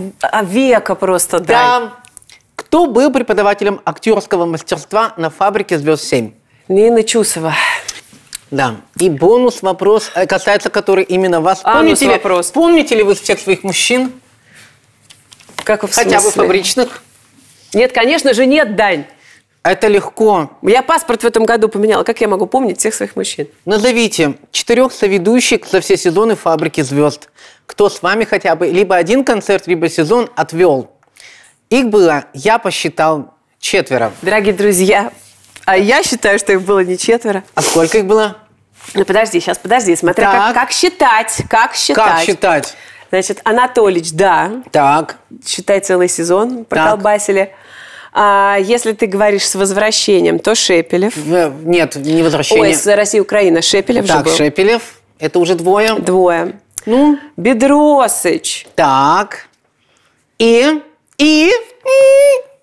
[SPEAKER 2] века просто, да. да. Кто был преподавателем актерского мастерства на фабрике «Звезд 7»? Нина Чусова. Да. И бонус вопрос э, касается, который именно вас. А, помните ли, вопрос. помните ли вы всех своих мужчин? Как вы в Хотя смысле? бы фабричных? Нет, конечно же, нет, Дань. Это легко. Я паспорт в этом году поменяла. Как я могу помнить всех своих мужчин? Назовите четырех соведущих за все сезоны «Фабрики звезд». Кто с вами хотя бы либо один концерт, либо сезон отвел. Их было, я посчитал, четверо. Дорогие друзья, а я считаю, что их было не четверо. А сколько их было? Ну,
[SPEAKER 1] подожди, сейчас, подожди. смотри, как, как считать, как считать. Как считать? Значит, Анатолич, да. Так. Считай целый сезон, проколбасили. Так. А если ты говоришь с возвращением, то Шепелев. Э, нет, не возвращение. Ой, с России Украина Шепелев так, же был.
[SPEAKER 2] Шепелев. Это уже двое. Двое. Ну? Бедросыч. Так. И? И? и...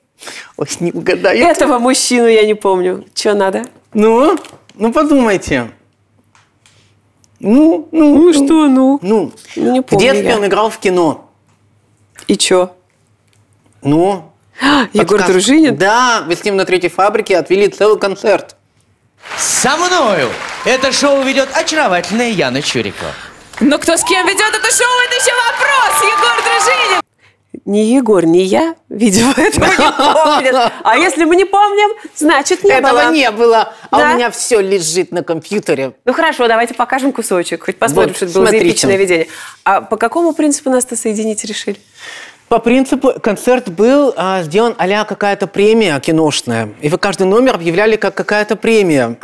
[SPEAKER 2] Ой, не угадаю.
[SPEAKER 1] Этого мужчину я не помню. Что надо?
[SPEAKER 2] Ну, ну подумайте. Ну, ну, ну, ну. что, ну? Ну, ну не помню в детстве я. он играл в кино. И чё? Ну, Егор подкаст. Дружинин? Да, вы с ним на третьей фабрике отвели целый концерт. Со мною! Это шоу ведет очаровательная Яна Чурикова.
[SPEAKER 1] Но кто с кем ведет это шоу, это еще вопрос, Егор Дружинин ни Егор, ни я, видимо, этого не помнят. А если мы не помним, значит, не этого было. Этого не было. А да? у меня все лежит на компьютере. Ну хорошо, давайте покажем кусочек. Хоть посмотрим, вот, что это было смотрите. за эпичное видение. А по какому принципу нас-то соединить
[SPEAKER 2] решили? По принципу концерт был а, сделан а какая-то премия киношная. И вы каждый номер объявляли как какая-то премия.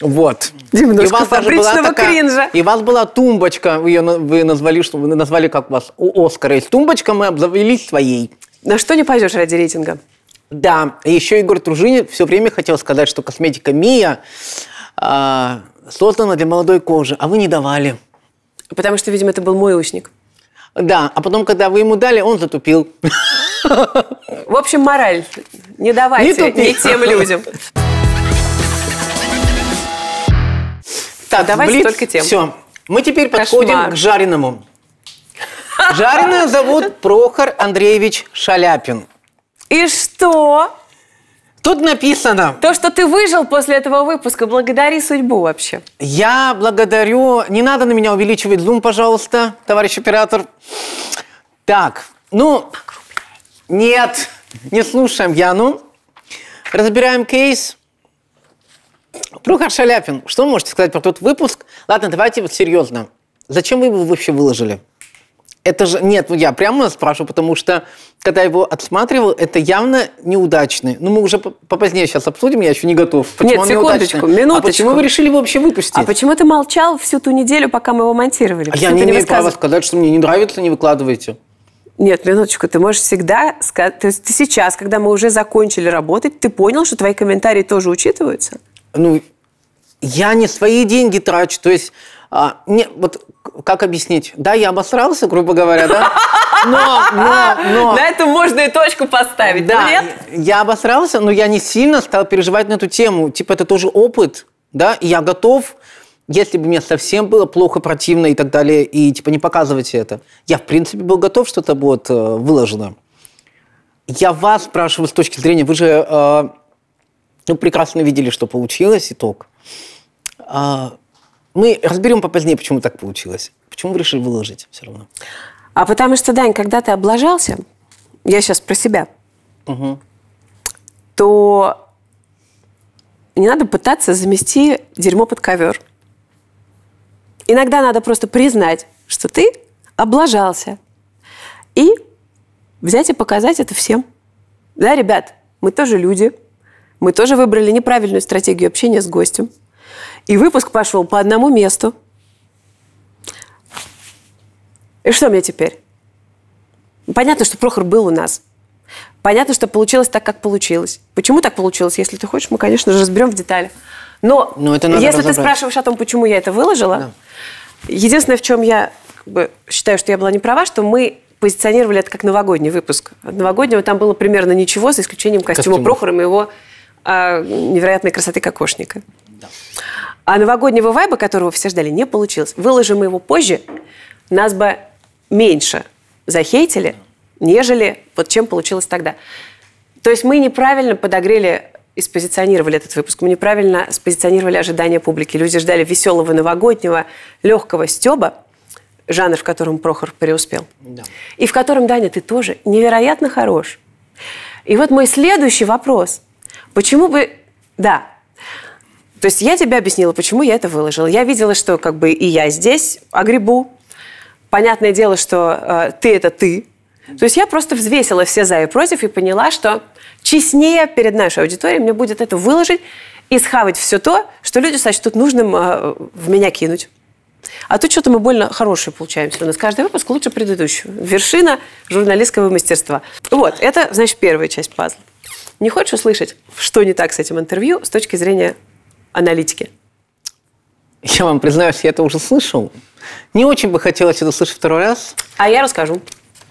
[SPEAKER 2] Вот. Немножко ну и вас была такая, кринжа. И у вас была тумбочка, вы ее вы назвали, что вы назвали как у вас у Оскара есть тумбочка, мы обзавелись своей. На что не пойдешь ради рейтинга? Да, еще Егор Тружинин все время хотел сказать, что косметика Мия э, создана для молодой кожи, а вы не давали. Потому что, видимо, это был мой устник. Да, а потом, когда вы ему дали, он затупил. В общем, мораль. Не давайте не, не тем людям. Так, давайте блиц. только тем. Все. Мы теперь Кошмар. подходим к жареному. Жареное зовут Прохор Андреевич Шаляпин. И что? Тут написано... То, что ты выжил после этого выпуска, благодари судьбу вообще. Я благодарю... Не надо на меня увеличивать зум, пожалуйста, товарищ оператор. Так, ну... Нет, не слушаем Яну. Разбираем кейс. Прохор Шаляпин, что вы можете сказать про тот выпуск? Ладно, давайте вот серьезно. Зачем вы его вообще выложили? Это же... Нет, я прямо спрашиваю, потому что, когда я его отсматривал, это явно неудачный. Ну, мы уже попозднее сейчас обсудим, я еще не готов. Почему Нет, секундочку, минуточку. А почему вы решили его вообще выпустить? А почему ты
[SPEAKER 1] молчал всю ту неделю, пока мы его монтировали? А я не, не имею права
[SPEAKER 2] сказать, что мне не нравится, не выкладывайте.
[SPEAKER 1] Нет, минуточку, ты можешь всегда сказать... То есть ты сейчас, когда мы уже закончили работать, ты понял,
[SPEAKER 2] что твои комментарии тоже учитываются? ну, я не свои деньги трачу, то есть, а, не, вот как объяснить? Да, я обосрался, грубо говоря, да?
[SPEAKER 1] Но, но, но... На эту можно и точку поставить, да, нет?
[SPEAKER 2] Я обосрался, но я не сильно стал переживать на эту тему. Типа, это тоже опыт, да, и я готов, если бы мне совсем было плохо, противно и так далее, и типа не показывайте это. Я, в принципе, был готов, что это будет э, выложено. Я вас спрашиваю с точки зрения, вы же э, ну, прекрасно видели, что получилось, итог. А, мы разберем попозднее, почему так получилось. Почему вы решили выложить все равно?
[SPEAKER 1] А потому что, Дань, когда ты облажался, я сейчас про себя, угу. то не надо пытаться замести дерьмо под ковер. Иногда надо просто признать, что ты облажался. И взять и показать это всем. Да, ребят, мы тоже люди – мы тоже выбрали неправильную стратегию общения с гостем. И выпуск пошел по одному месту. И что мне теперь? Понятно, что Прохор был у нас. Понятно, что получилось так, как получилось. Почему так получилось? Если ты хочешь, мы, конечно же, разберем в детали. Но,
[SPEAKER 2] Но ну, это если разобрать. ты спрашиваешь
[SPEAKER 1] о том, почему я это выложила, да. единственное, в чем я как бы, считаю, что я была не права, что мы позиционировали это как новогодний выпуск. От новогоднего там было примерно ничего, за исключением костюма Костюмов. Прохора и его а, невероятной красоты кокошника. Да. А новогоднего вайба, которого все ждали, не получилось. Выложим его позже, нас бы меньше захейтили, нежели вот чем получилось тогда. То есть мы неправильно подогрели и спозиционировали этот выпуск. Мы неправильно спозиционировали ожидания публики. Люди ждали веселого новогоднего, легкого стеба, жанр, в котором Прохор преуспел. Да. И в котором, Даня, ты тоже невероятно хорош. И вот мой следующий вопрос. Почему бы... Да. То есть я тебе объяснила, почему я это выложила. Я видела, что как бы и я здесь огребу. Понятное дело, что э, ты – это ты. То есть я просто взвесила все за и против и поняла, что честнее перед нашей аудиторией мне будет это выложить и схавать все то, что люди сочтут нужным э, в меня кинуть. А тут что-то мы больно хорошие получаемся. У нас каждый выпуск лучше предыдущего. Вершина журналистского мастерства. Вот, это, значит, первая часть пазла. Не хочешь услышать, что не так с этим интервью с точки зрения аналитики?
[SPEAKER 2] Я вам признаюсь, я это уже слышал. Не очень бы хотелось это слышать второй раз.
[SPEAKER 1] А я расскажу.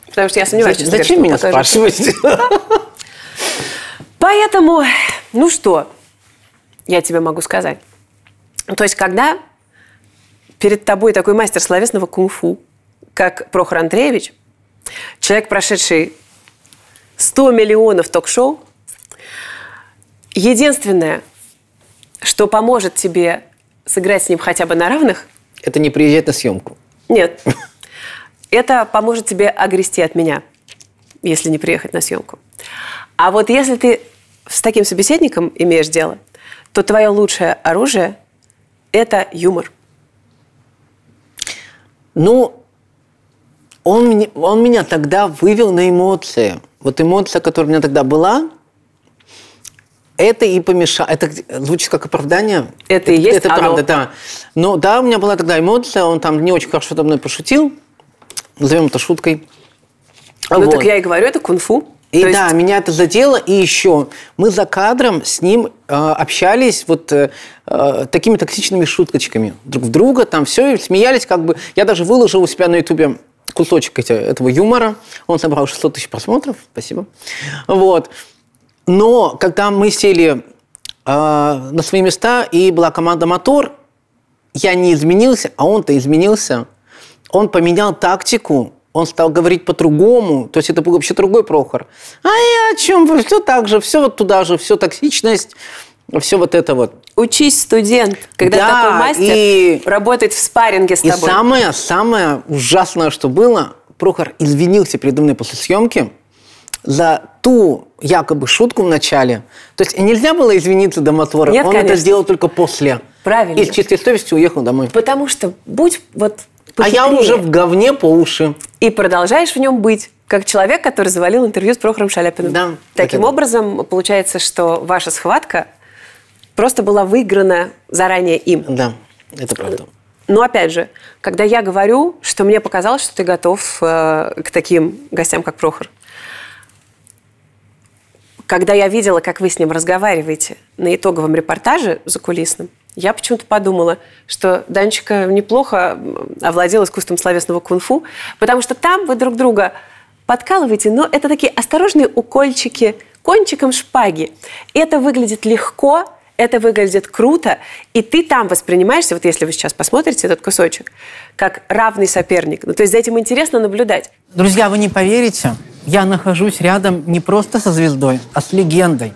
[SPEAKER 1] Потому что я сомневаюсь, Зачем, что зачем меня покажешь? спрашиваете? Поэтому, ну что, я тебе могу сказать. То есть, когда перед тобой такой мастер словесного кунг-фу, как Прохор Андреевич, человек, прошедший 100 миллионов ток-шоу, Единственное, что поможет тебе сыграть с ним хотя бы на равных...
[SPEAKER 2] Это не приезжать на съемку.
[SPEAKER 1] Нет. Это поможет тебе огрести от меня, если не приехать на съемку. А вот если ты с таким собеседником имеешь дело, то твое лучшее оружие – это юмор.
[SPEAKER 2] Ну, он, он меня тогда вывел на эмоции. Вот эмоция, которая у меня тогда была, это и помешало. Это звучит как оправдание. Это, это и есть Это оно. правда, да. Но да, у меня была тогда эмоция, он там не очень хорошо со мной пошутил. Назовем это шуткой. Ну вот. так я и говорю, это кунг-фу. И То да, есть... меня это задело. И еще мы за кадром с ним э, общались вот э, э такими токсичными шуточками друг в друга, там все, и смеялись как бы. Я даже выложил у себя на ютубе кусочек этого юмора. Он собрал 600 тысяч просмотров, спасибо. Вот. Но когда мы сели э, на свои места и была команда «Мотор», я не изменился, а он-то изменился. Он поменял тактику, он стал говорить по-другому, то есть это был вообще другой Прохор. А я о чем? Все так же, все вот туда же, все токсичность, все вот это вот. Учись, студент, когда да, такой мастер и... работает
[SPEAKER 1] в спарринге с и тобой. И самое,
[SPEAKER 2] самое ужасное, что было, Прохор извинился передо мной после съемки – за ту якобы шутку в начале. То есть нельзя было извиниться до мотора. Нет, он конечно. это сделал только после. Правильно. И с чистой совестью уехал домой. Потому что будь вот похитрее. А я уже в говне по уши.
[SPEAKER 1] И продолжаешь в нем быть, как человек, который завалил интервью с Прохором Шаляпиным. Да, Таким это... образом, получается, что ваша схватка просто была выиграна заранее им. Да, это правда. Но опять же, когда я говорю, что мне показалось, что ты готов э, к таким гостям, как Прохор, когда я видела, как вы с ним разговариваете на итоговом репортаже за кулисным, я почему-то подумала, что Данечка неплохо овладел искусством словесного кунг-фу, потому что там вы друг друга подкалываете, но это такие осторожные укольчики кончиком шпаги. Это выглядит легко, это выглядит круто, и ты там воспринимаешься, вот если вы сейчас посмотрите этот кусочек, как равный соперник. Ну, то есть за этим интересно наблюдать.
[SPEAKER 2] Друзья, вы не поверите, я нахожусь рядом не просто со звездой, а с легендой.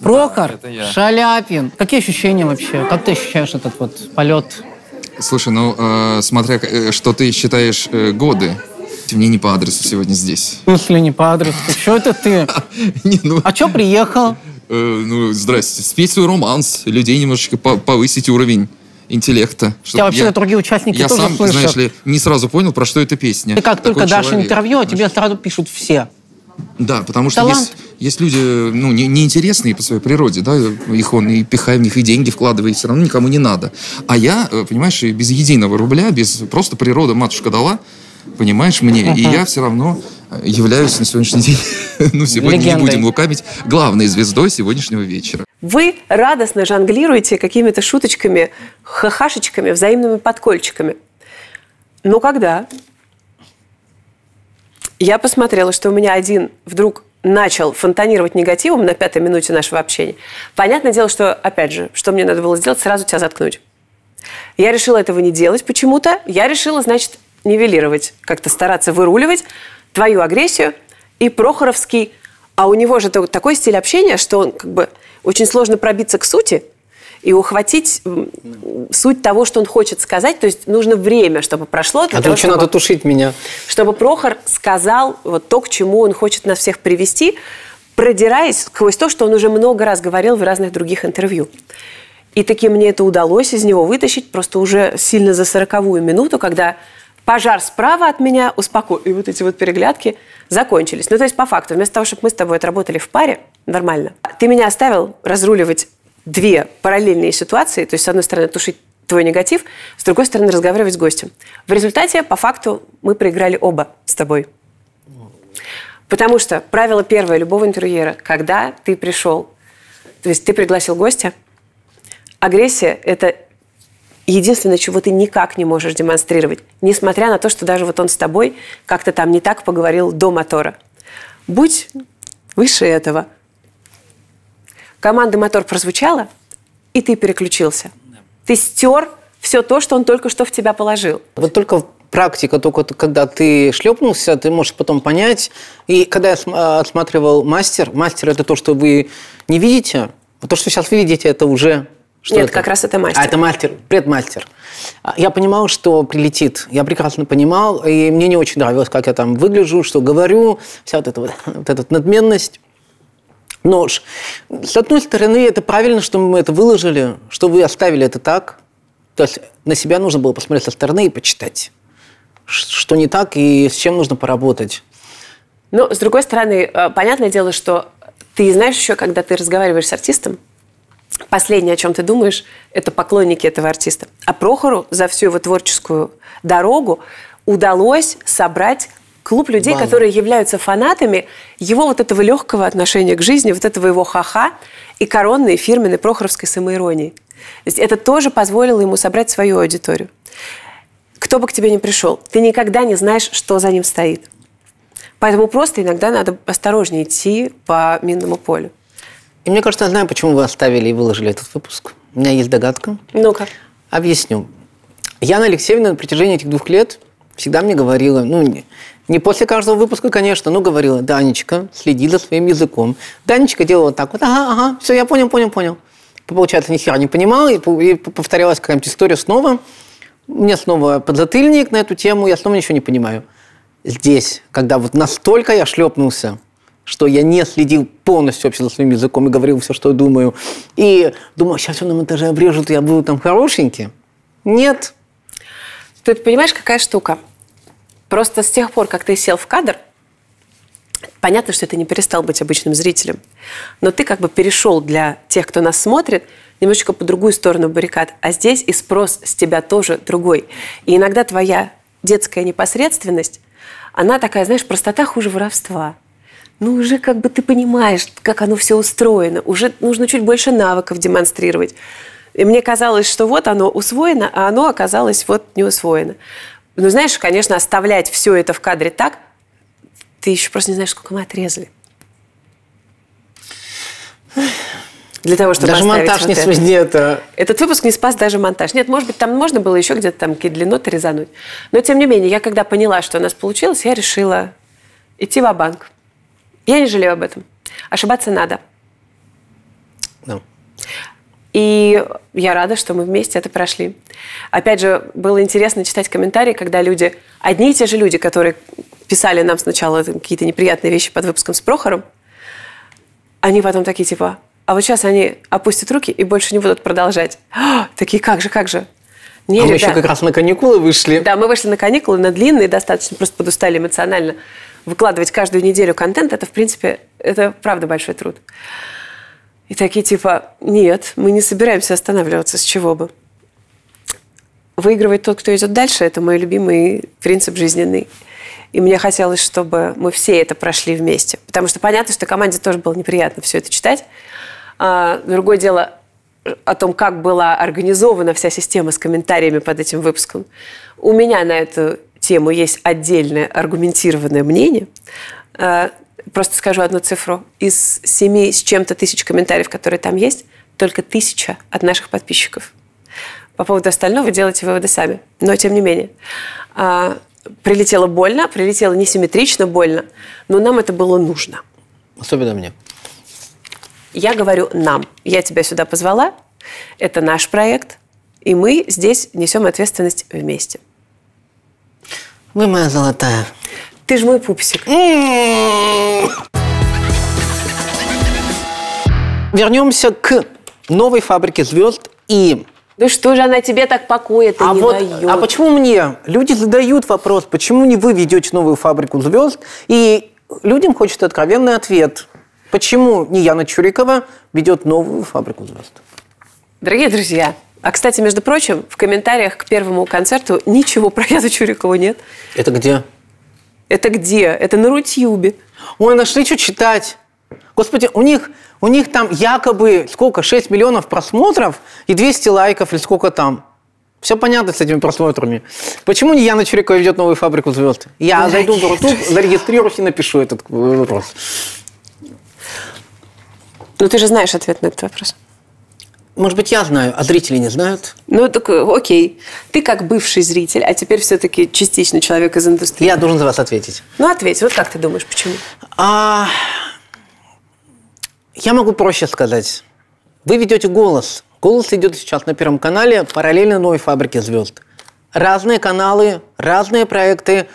[SPEAKER 2] Прохор да, Шаляпин. Какие ощущения вообще? Как ты ощущаешь этот вот полет? Слушай, ну, э, смотря, э, что ты считаешь э, годы. Мне не по адресу сегодня здесь. В смысле не по адресу? Что это ты? Ну. А что приехал? э, ну, здрасте, спеть свой романс, людей немножечко по повысить уровень интеллекта. Что вообще я, другие участники я тоже сам, слышат. знаешь ли, не сразу понял, про что эта песня. Ты как Такой только дашь человек, интервью, а знаешь. тебе сразу пишут все. Да, потому что есть, есть люди, ну, не, неинтересные по своей природе, да, их он и пихая в них, и деньги вкладывай, и все равно никому не надо. А я, э, понимаешь, без единого рубля, без просто природа матушка дала, понимаешь, мне, uh-huh. и я все равно являюсь на сегодняшний день, ну, сегодня Легендой. не будем лукавить, главной звездой сегодняшнего вечера.
[SPEAKER 1] Вы радостно жонглируете какими-то шуточками, хахашечками, взаимными подкольчиками. Но ну, когда я посмотрела, что у меня один вдруг начал фонтанировать негативом на пятой минуте нашего общения, понятное дело, что, опять же, что мне надо было сделать, сразу тебя заткнуть. Я решила этого не делать почему-то. Я решила, значит, нивелировать, как-то стараться выруливать твою агрессию и Прохоровский. А у него же такой стиль общения, что он как бы очень сложно пробиться к сути и ухватить суть того, что он хочет сказать. То есть нужно время, чтобы прошло. а того, чтобы, надо
[SPEAKER 2] тушить меня.
[SPEAKER 1] Чтобы Прохор сказал вот то, к чему он хочет нас всех привести, продираясь сквозь то, что он уже много раз говорил в разных других интервью. И таки мне это удалось из него вытащить просто уже сильно за сороковую минуту, когда пожар справа от меня, успокой. И вот эти вот переглядки закончились. Ну, то есть, по факту, вместо того, чтобы мы с тобой отработали в паре, нормально, ты меня оставил разруливать две параллельные ситуации, то есть, с одной стороны, тушить твой негатив, с другой стороны, разговаривать с гостем. В результате, по факту, мы проиграли оба с тобой. Потому что правило первое любого интерьера: когда ты пришел, то есть ты пригласил гостя, агрессия – это единственное, чего ты никак не можешь демонстрировать, несмотря на то, что даже вот он с тобой как-то там не так поговорил до мотора. Будь выше этого.
[SPEAKER 2] Команда мотор прозвучала, и ты переключился. Ты стер все то, что он только что в тебя положил. Вот только практика, только когда ты шлепнулся, ты можешь потом понять. И когда я а, осматривал мастер, мастер это то, что вы не видите, то, что сейчас вы видите, это уже что Нет, это? как раз это мастер. А это мастер, предмастер. А, я понимал, что прилетит. Я прекрасно понимал, и мне не очень нравилось, как я там выгляжу, что говорю, вся вот эта вот, вот эта надменность. Но с одной стороны, это правильно, что мы это выложили, что вы оставили это так. То есть на себя нужно было посмотреть со стороны и почитать, что не так и с чем нужно поработать. Но,
[SPEAKER 1] с другой стороны, э, понятное дело, что ты знаешь еще, когда ты разговариваешь с артистом, Последнее, о чем ты думаешь, это поклонники этого артиста. А Прохору за всю его творческую дорогу удалось собрать клуб людей, База. которые являются фанатами его вот этого легкого отношения к жизни, вот этого его ха-ха и коронной фирменной прохоровской самоиронии. То есть это тоже позволило ему собрать свою аудиторию. Кто бы к тебе ни пришел, ты никогда не знаешь, что за ним стоит.
[SPEAKER 2] Поэтому просто иногда надо осторожнее идти по минному полю. И мне кажется, я знаю, почему вы оставили и выложили этот выпуск. У меня есть догадка. Ну-ка. Объясню. Яна Алексеевна на протяжении этих двух лет всегда мне говорила, ну, не, не после каждого выпуска, конечно, но говорила, Данечка, следи за своим языком. Данечка делала так вот, ага, ага, все, я понял, понял, понял. Получается, ни хера не понимала, и, и повторялась какая-нибудь история снова. Мне снова подзатыльник на эту тему, я снова ничего не понимаю. Здесь, когда вот настолько я шлепнулся что я не следил полностью вообще за своим языком и говорил все, что думаю. И думал, сейчас все на монтаже обрежут, я буду там хорошенький. Нет. ты понимаешь, какая штука? Просто с тех пор, как ты сел в кадр,
[SPEAKER 1] понятно, что ты не перестал быть обычным зрителем, но ты как бы перешел для тех, кто нас смотрит, немножечко по другую сторону баррикад. А здесь и спрос с тебя тоже другой. И иногда твоя детская непосредственность, она такая, знаешь, простота хуже воровства ну уже как бы ты понимаешь, как оно все устроено, уже нужно чуть больше навыков демонстрировать. И мне казалось, что вот оно усвоено, а оно оказалось вот не усвоено. Ну, знаешь, конечно, оставлять все это в кадре так, ты еще просто не знаешь, сколько мы отрезали. Для того, чтобы даже монтаж вот не это. Нет, Этот выпуск не спас даже монтаж. Нет, может быть, там можно было еще где-то там какие-то длинноты резануть. Но, тем не менее, я когда поняла, что у нас получилось, я решила идти в банк я не жалею об этом. Ошибаться надо. No. И я рада, что мы вместе это прошли. Опять же, было интересно читать комментарии, когда люди, одни и те же люди, которые писали нам сначала какие-то неприятные вещи под выпуском с Прохором, они потом такие типа, а вот сейчас они опустят руки и больше не будут продолжать. «А, такие, как же, как же? Не, а мы еще как раз
[SPEAKER 2] на каникулы вышли.
[SPEAKER 1] Да, мы вышли на каникулы, на длинные достаточно, просто подустали эмоционально. Выкладывать каждую неделю контент, это, в принципе, это правда большой труд. И такие типа, нет, мы не собираемся останавливаться, с чего бы. Выигрывает тот, кто идет дальше, это мой любимый принцип жизненный. И мне хотелось, чтобы мы все это прошли вместе. Потому что понятно, что команде тоже было неприятно все это читать. А, другое дело, о том, как была организована вся система с комментариями под этим выпуском. У меня на эту тему есть отдельное аргументированное мнение. Э, просто скажу одну цифру. Из семи с чем-то тысяч комментариев, которые там есть, только тысяча от наших подписчиков. По поводу остального делайте выводы сами. Но тем не менее. Э, прилетело больно, прилетело несимметрично больно, но нам это было нужно. Особенно мне. Я говорю «нам». Я тебя сюда позвала, это наш проект, и мы здесь несем ответственность
[SPEAKER 2] вместе. Вы моя золотая. Ты ж мой пупсик. Вернемся к новой фабрике звезд и
[SPEAKER 1] да что же она тебе так покоя-то а не вот,
[SPEAKER 2] дает? А почему мне? Люди задают вопрос, почему не вы ведете новую фабрику звезд? И людям хочется откровенный ответ. Почему не Яна Чурикова ведет новую фабрику звезд?
[SPEAKER 1] Дорогие друзья, а, кстати, между прочим, в комментариях к первому
[SPEAKER 2] концерту ничего про Яну Чурикову нет. Это где? Это где? Это на Рутьюбе. Ой, нашли что читать. Господи, у них, у них там якобы сколько? 6 миллионов просмотров и 200 лайков или сколько там? Все понятно с этими просмотрами. Почему не Яна Чурикова ведет новую фабрику звезд? Я зайду в YouTube, зарегистрируюсь и напишу этот э, вопрос. Ну ты же знаешь ответ на этот вопрос. Может быть, я знаю, а зрители не знают.
[SPEAKER 1] Ну, так э, окей. Ты как бывший зритель, а теперь все-таки частично человек из индустрии. Я должен за вас ответить.
[SPEAKER 2] Ну, ответь. Вот как ты думаешь, почему? А... Я могу проще сказать. Вы ведете голос. Голос идет сейчас на Первом канале параллельно новой фабрике звезд. Разные каналы, разные проекты.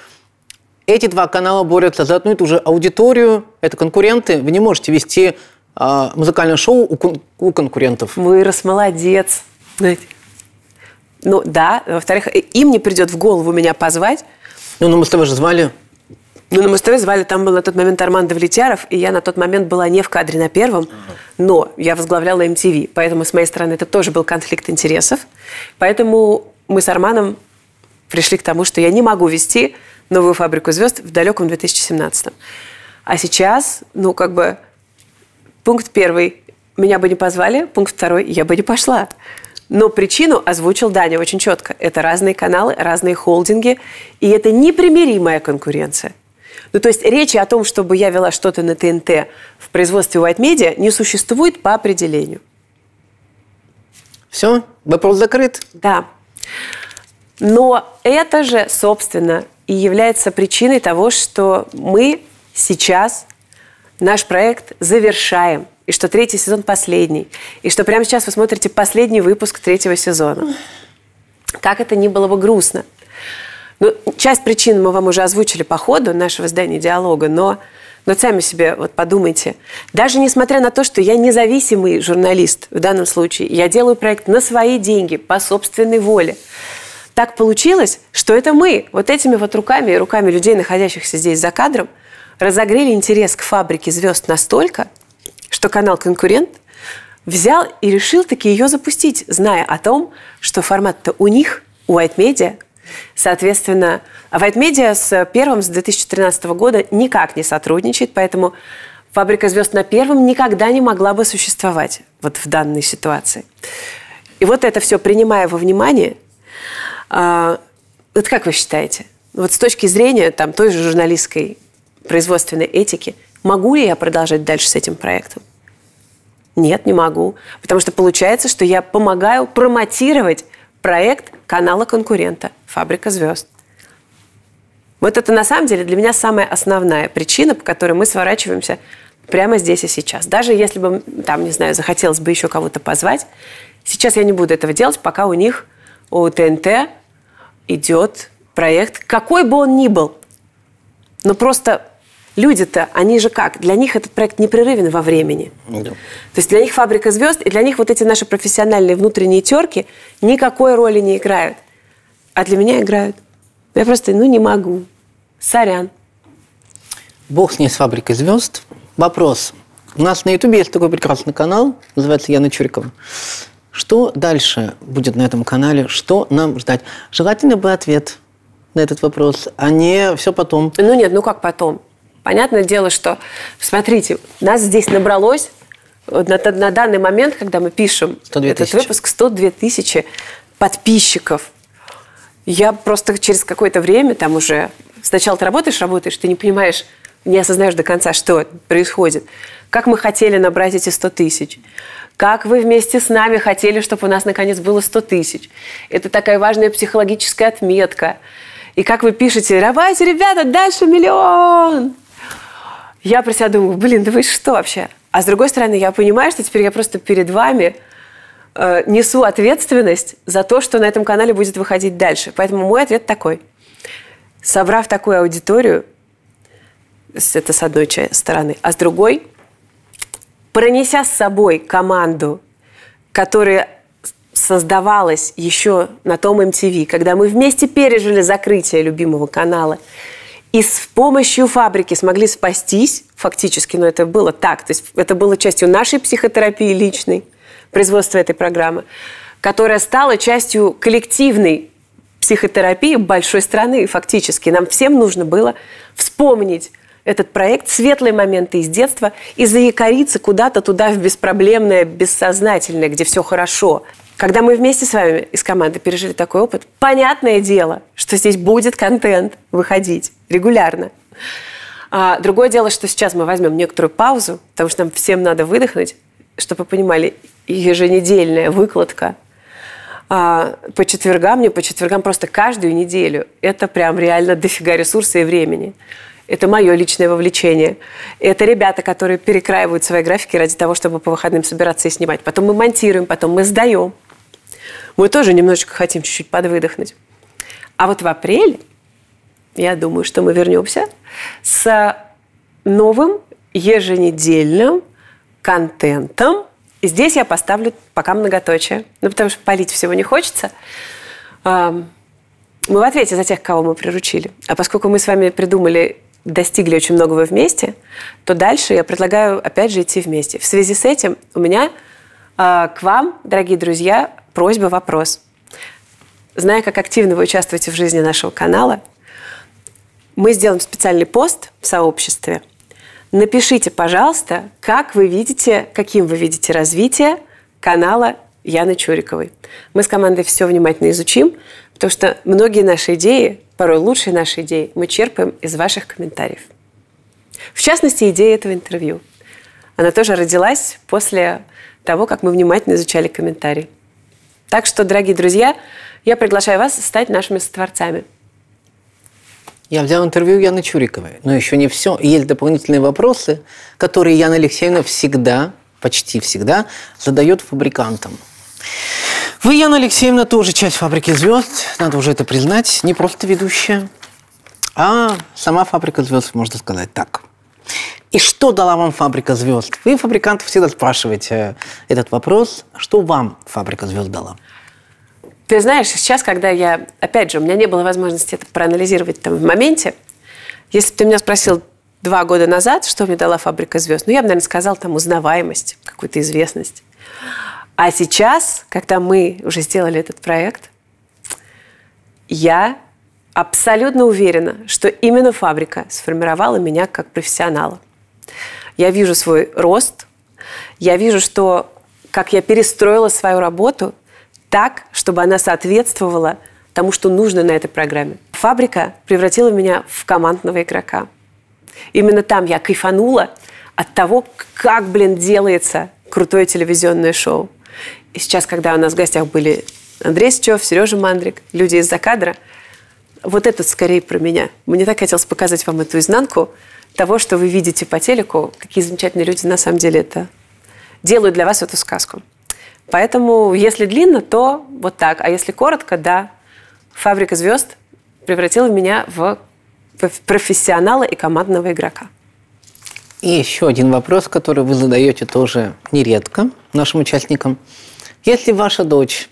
[SPEAKER 2] Эти два канала борются за одну и ту же аудиторию. Это конкуренты. Вы не можете вести а, музыкальное шоу у, кон у конкурентов. Вырос, молодец. Знаете. Ну да, во-вторых,
[SPEAKER 1] им не придет в голову меня позвать. Ну, на Муз-ТВ же звали. Ну, на муз звали, там был на тот момент Арман Давлетяров, и я на тот момент была не в кадре на первом, но я возглавляла MTV, поэтому с моей стороны это тоже был конфликт интересов. Поэтому мы с Арманом пришли к тому, что я не могу вести новую фабрику звезд в далеком 2017. А сейчас, ну, как бы, Пункт первый. Меня бы не позвали. Пункт второй. Я бы не пошла. Но причину озвучил Даня очень четко. Это разные каналы, разные холдинги, и это непримиримая конкуренция. Ну, то есть речи о том, чтобы я вела что-то на ТНТ в производстве White Media, не существует по определению. Все, вопрос закрыт. Да. Но это же, собственно, и является причиной того, что мы сейчас наш проект завершаем, и что третий сезон последний, и что прямо сейчас вы смотрите последний выпуск третьего сезона. Как это ни было бы грустно. Ну, часть причин мы вам уже озвучили по ходу нашего здания диалога, но, но сами себе вот подумайте. Даже несмотря на то, что я независимый журналист в данном случае, я делаю проект на свои деньги, по собственной воле. Так получилось, что это мы, вот этими вот руками и руками людей, находящихся здесь за кадром – разогрели интерес к фабрике звезд настолько, что канал «Конкурент» взял и решил таки ее запустить, зная о том, что формат-то у них, у White Media, соответственно, а White Media с первым с 2013 года никак не сотрудничает, поэтому фабрика звезд на первом никогда не могла бы существовать вот в данной ситуации. И вот это все, принимая во внимание, а, вот как вы считаете, вот с точки зрения там, той же журналистской производственной этики, могу ли я продолжать дальше с этим проектом? Нет, не могу. Потому что получается, что я помогаю промотировать проект канала конкурента «Фабрика звезд». Вот это на самом деле для меня самая основная причина, по которой мы сворачиваемся прямо здесь и сейчас. Даже если бы, там, не знаю, захотелось бы еще кого-то позвать, сейчас я не буду этого делать, пока у них, у ТНТ идет проект, какой бы он ни был. Но просто люди-то, они же как? Для них этот проект непрерывен во времени. Ну да. То есть для них фабрика звезд, и для них вот эти наши профессиональные внутренние терки никакой роли не играют. А для меня играют. Я просто, ну, не могу. Сорян.
[SPEAKER 2] Бог с ней с фабрикой звезд. Вопрос. У нас на Ютубе есть такой прекрасный канал, называется Яна Чурикова. Что дальше будет на этом канале? Что нам ждать? Желательно бы ответ на этот вопрос, а не все потом. Ну нет, ну как потом?
[SPEAKER 1] Понятное дело, что, смотрите, нас здесь набралось на, на данный момент, когда мы пишем этот выпуск, 102 тысячи подписчиков. Я просто через какое-то время там уже... Сначала ты работаешь, работаешь, ты не понимаешь, не осознаешь до конца, что происходит. Как мы хотели набрать эти 100 тысяч. Как вы вместе с нами хотели, чтобы у нас наконец было 100 тысяч. Это такая важная психологическая отметка. И как вы пишете, давайте, ребята, дальше миллион! Я про себя думаю, блин, да вы что вообще? А с другой стороны, я понимаю, что теперь я просто перед вами э, несу ответственность за то, что на этом канале будет выходить дальше. Поэтому мой ответ такой. Собрав такую аудиторию, это с одной стороны, а с другой, пронеся с собой команду, которая создавалась еще на том MTV, когда мы вместе пережили закрытие любимого канала – и с помощью фабрики смогли спастись, фактически, но ну, это было так, то есть это было частью нашей психотерапии личной, производства этой программы, которая стала частью коллективной психотерапии большой страны, фактически. Нам всем нужно было вспомнить этот проект, светлые моменты из детства и заякориться куда-то туда в беспроблемное, бессознательное, где все хорошо. Когда мы вместе с вами из команды пережили такой опыт, понятное дело, что здесь будет контент выходить регулярно. А, другое дело, что сейчас мы возьмем некоторую паузу, потому что нам всем надо выдохнуть, чтобы вы понимали, еженедельная выкладка а, по четвергам, не по четвергам, просто каждую неделю. Это прям реально дофига ресурса и времени. Это мое личное вовлечение. Это ребята, которые перекраивают свои графики ради того, чтобы по выходным собираться и снимать. Потом мы монтируем, потом мы сдаем. Мы тоже немножечко хотим чуть-чуть подвыдохнуть. А вот в апреле, я думаю, что мы вернемся с новым еженедельным контентом. И здесь я поставлю пока многоточие, ну потому что палить всего не хочется. Мы в ответе за тех, кого мы приручили. А поскольку мы с вами придумали, достигли очень многого вместе, то дальше я предлагаю опять же идти вместе. В связи с этим у меня а, к вам, дорогие друзья, просьба, вопрос. Зная, как активно вы участвуете в жизни нашего канала, мы сделаем специальный пост в сообществе. Напишите, пожалуйста, как вы видите, каким вы видите развитие канала Яны Чуриковой. Мы с командой все внимательно изучим, потому что многие наши идеи, порой лучшие наши идеи, мы черпаем из ваших комментариев. В частности, идея этого интервью. Она тоже родилась после того, как мы внимательно изучали комментарии. Так что, дорогие друзья, я приглашаю вас стать нашими сотворцами.
[SPEAKER 2] Я взял интервью Яны Чуриковой, но еще не все. Есть дополнительные вопросы, которые Яна Алексеевна всегда, почти всегда, задает фабрикантам. Вы, Яна Алексеевна, тоже часть «Фабрики звезд», надо уже это признать, не просто ведущая, а сама «Фабрика звезд», можно сказать так. И что дала вам фабрика звезд? Вы фабрикантов всегда спрашиваете э, этот вопрос. Что вам фабрика звезд дала?
[SPEAKER 1] Ты знаешь, сейчас, когда я... Опять же, у меня не было возможности это проанализировать там в моменте. Если бы ты меня спросил два года назад, что мне дала фабрика звезд, ну, я бы, наверное, сказал там узнаваемость, какую-то известность. А сейчас, когда мы уже сделали этот проект, я абсолютно уверена, что именно фабрика сформировала меня как профессионала. Я вижу свой рост, я вижу, что как я перестроила свою работу так, чтобы она соответствовала тому, что нужно на этой программе. Фабрика превратила меня в командного игрока. Именно там я кайфанула от того, как, блин, делается крутое телевизионное шоу. И сейчас, когда у нас в гостях были Андрей Сычев, Сережа Мандрик, люди из-за кадра, вот этот скорее про меня. Мне так хотелось показать вам эту изнанку, того, что вы видите по телеку, какие замечательные люди на самом деле это делают для вас эту сказку. Поэтому, если длинно, то вот так. А если коротко, да, «Фабрика звезд» превратила меня в профессионала и командного игрока.
[SPEAKER 2] И еще один вопрос, который вы задаете тоже нередко нашим участникам. Если ваша дочь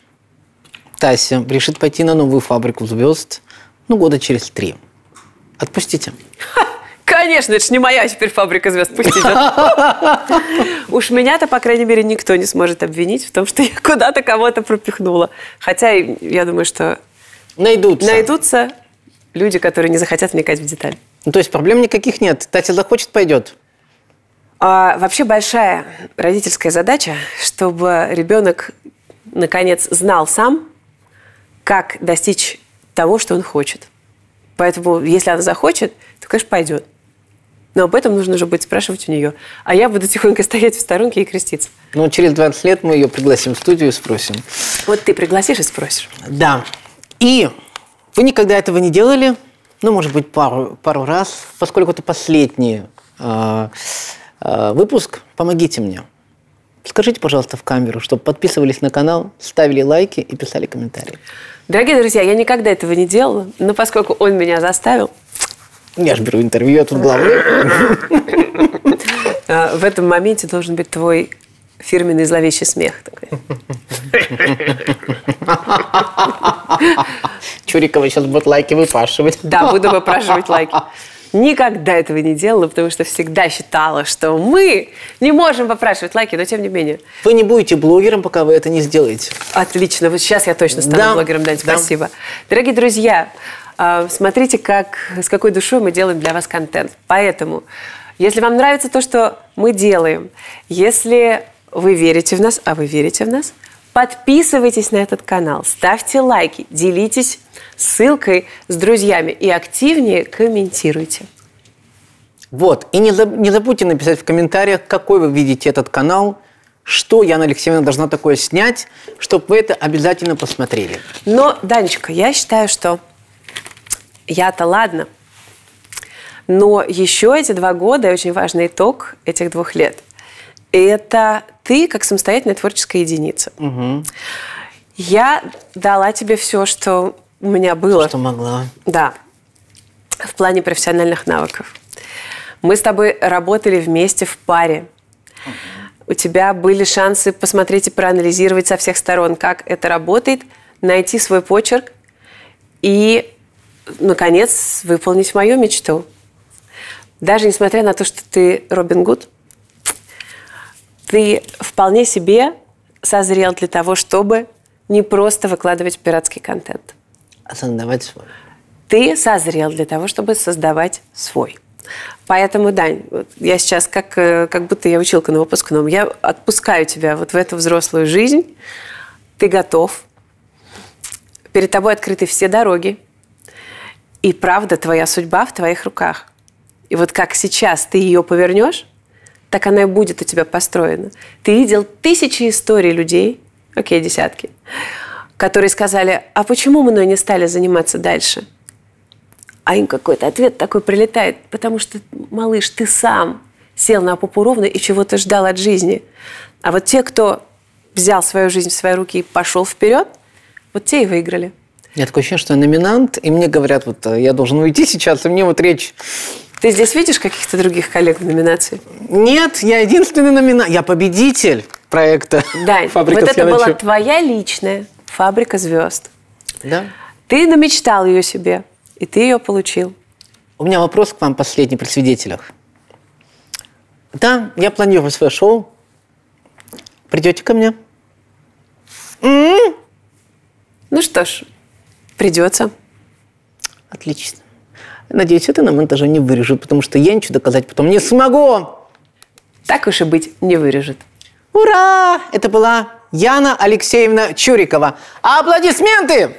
[SPEAKER 2] Тася решит пойти на новую фабрику звезд, ну, года через три, отпустите. Ха!
[SPEAKER 1] конечно, это же не моя теперь фабрика звезд, пусть идет. Уж меня-то, по крайней мере, никто не сможет обвинить в том, что я куда-то кого-то пропихнула. Хотя я думаю, что... Найдутся. Найдутся люди, которые не захотят вникать в детали. Ну, то есть проблем никаких нет. Татья захочет, пойдет. А, вообще большая родительская задача, чтобы ребенок наконец знал сам, как достичь того, что он хочет. Поэтому, если она захочет, то, конечно, пойдет. Но об этом нужно уже будет спрашивать у нее. А я буду тихонько стоять в сторонке и креститься. Ну, через 20 лет мы ее
[SPEAKER 2] пригласим в студию и спросим. Вот ты пригласишь и спросишь. Да. И вы никогда этого не делали, ну, может быть, пару, пару раз, поскольку это последний э, э, выпуск, помогите мне. Скажите, пожалуйста, в камеру, чтобы подписывались на канал, ставили лайки и писали комментарии.
[SPEAKER 1] Дорогие друзья, я никогда этого не делала, но поскольку он меня заставил,
[SPEAKER 2] ну, я же беру интервью от главы.
[SPEAKER 1] Э, в этом моменте должен быть твой фирменный зловещий смех. Чурикова
[SPEAKER 2] сейчас будут лайки выпашивать. Да, буду выпрашивать
[SPEAKER 1] лайки. Никогда этого не делала, потому что всегда считала, что мы не можем попрашивать лайки, но тем не менее.
[SPEAKER 2] Вы не будете блогером,
[SPEAKER 1] пока вы это не сделаете. Отлично, вот сейчас я точно стану да. блогером, Дань, спасибо. Да. Дорогие друзья, а, смотрите, как, с какой душой мы делаем для вас контент. Поэтому, если вам нравится то, что мы делаем, если вы верите в нас, а вы верите в нас, подписывайтесь на этот канал, ставьте лайки, делитесь ссылкой с друзьями и активнее комментируйте.
[SPEAKER 2] Вот, и не, не забудьте написать в комментариях, какой вы видите этот канал, что Яна Алексеевна должна такое снять, чтобы вы это обязательно посмотрели. Но, Данечка, я считаю, что
[SPEAKER 1] я-то ладно. Но еще эти два года, и очень важный итог этих двух лет, это ты как самостоятельная творческая единица. Угу. Я дала тебе все, что у меня было. Что могла. Да. В плане профессиональных навыков. Мы с тобой работали вместе в паре. Угу. У тебя были шансы посмотреть и проанализировать со всех сторон, как это работает, найти свой почерк и наконец, выполнить мою мечту. Даже несмотря на то, что ты Робин Гуд, ты вполне себе созрел для того, чтобы не просто выкладывать пиратский контент.
[SPEAKER 2] А создавать свой.
[SPEAKER 1] Ты созрел для того, чтобы создавать свой. Поэтому, Дань, я сейчас как, э, как будто я училка на выпускном. Я отпускаю тебя вот в эту взрослую жизнь. Ты готов. Перед тобой открыты все дороги. И правда, твоя судьба в твоих руках. И вот как сейчас ты ее повернешь, так она и будет у тебя построена. Ты видел тысячи историй людей, окей, okay, десятки, которые сказали, а почему мы не стали заниматься дальше? А им какой-то ответ такой прилетает, потому что, малыш, ты сам сел на попу ровно и чего-то ждал от жизни. А вот те, кто взял свою жизнь в свои руки и пошел вперед, вот те и выиграли
[SPEAKER 2] меня такое ощущение, что я номинант, и мне говорят, вот э, я должен уйти сейчас, и мне вот речь... Ты здесь видишь каких-то других коллег в номинации? Нет, я единственный номинант. Я победитель проекта да, «Фабрика вот это ночью». была
[SPEAKER 1] твоя личная «Фабрика звезд». Да. Ты намечтал
[SPEAKER 2] ее себе, и ты ее получил. У меня вопрос к вам последний при свидетелях. Да, я планирую свое шоу. Придете ко мне? М -м -м. Ну что ж, Придется. Отлично. Надеюсь, это на монтаже не вырежут, потому что я ничего доказать потом не смогу. Так уж и быть, не вырежет. Ура! Это была Яна Алексеевна Чурикова. Аплодисменты!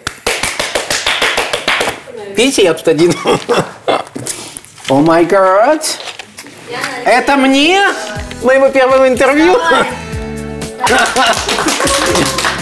[SPEAKER 2] Видите, я тут один. О май гад! Это мне? Моему первому интервью? Давай.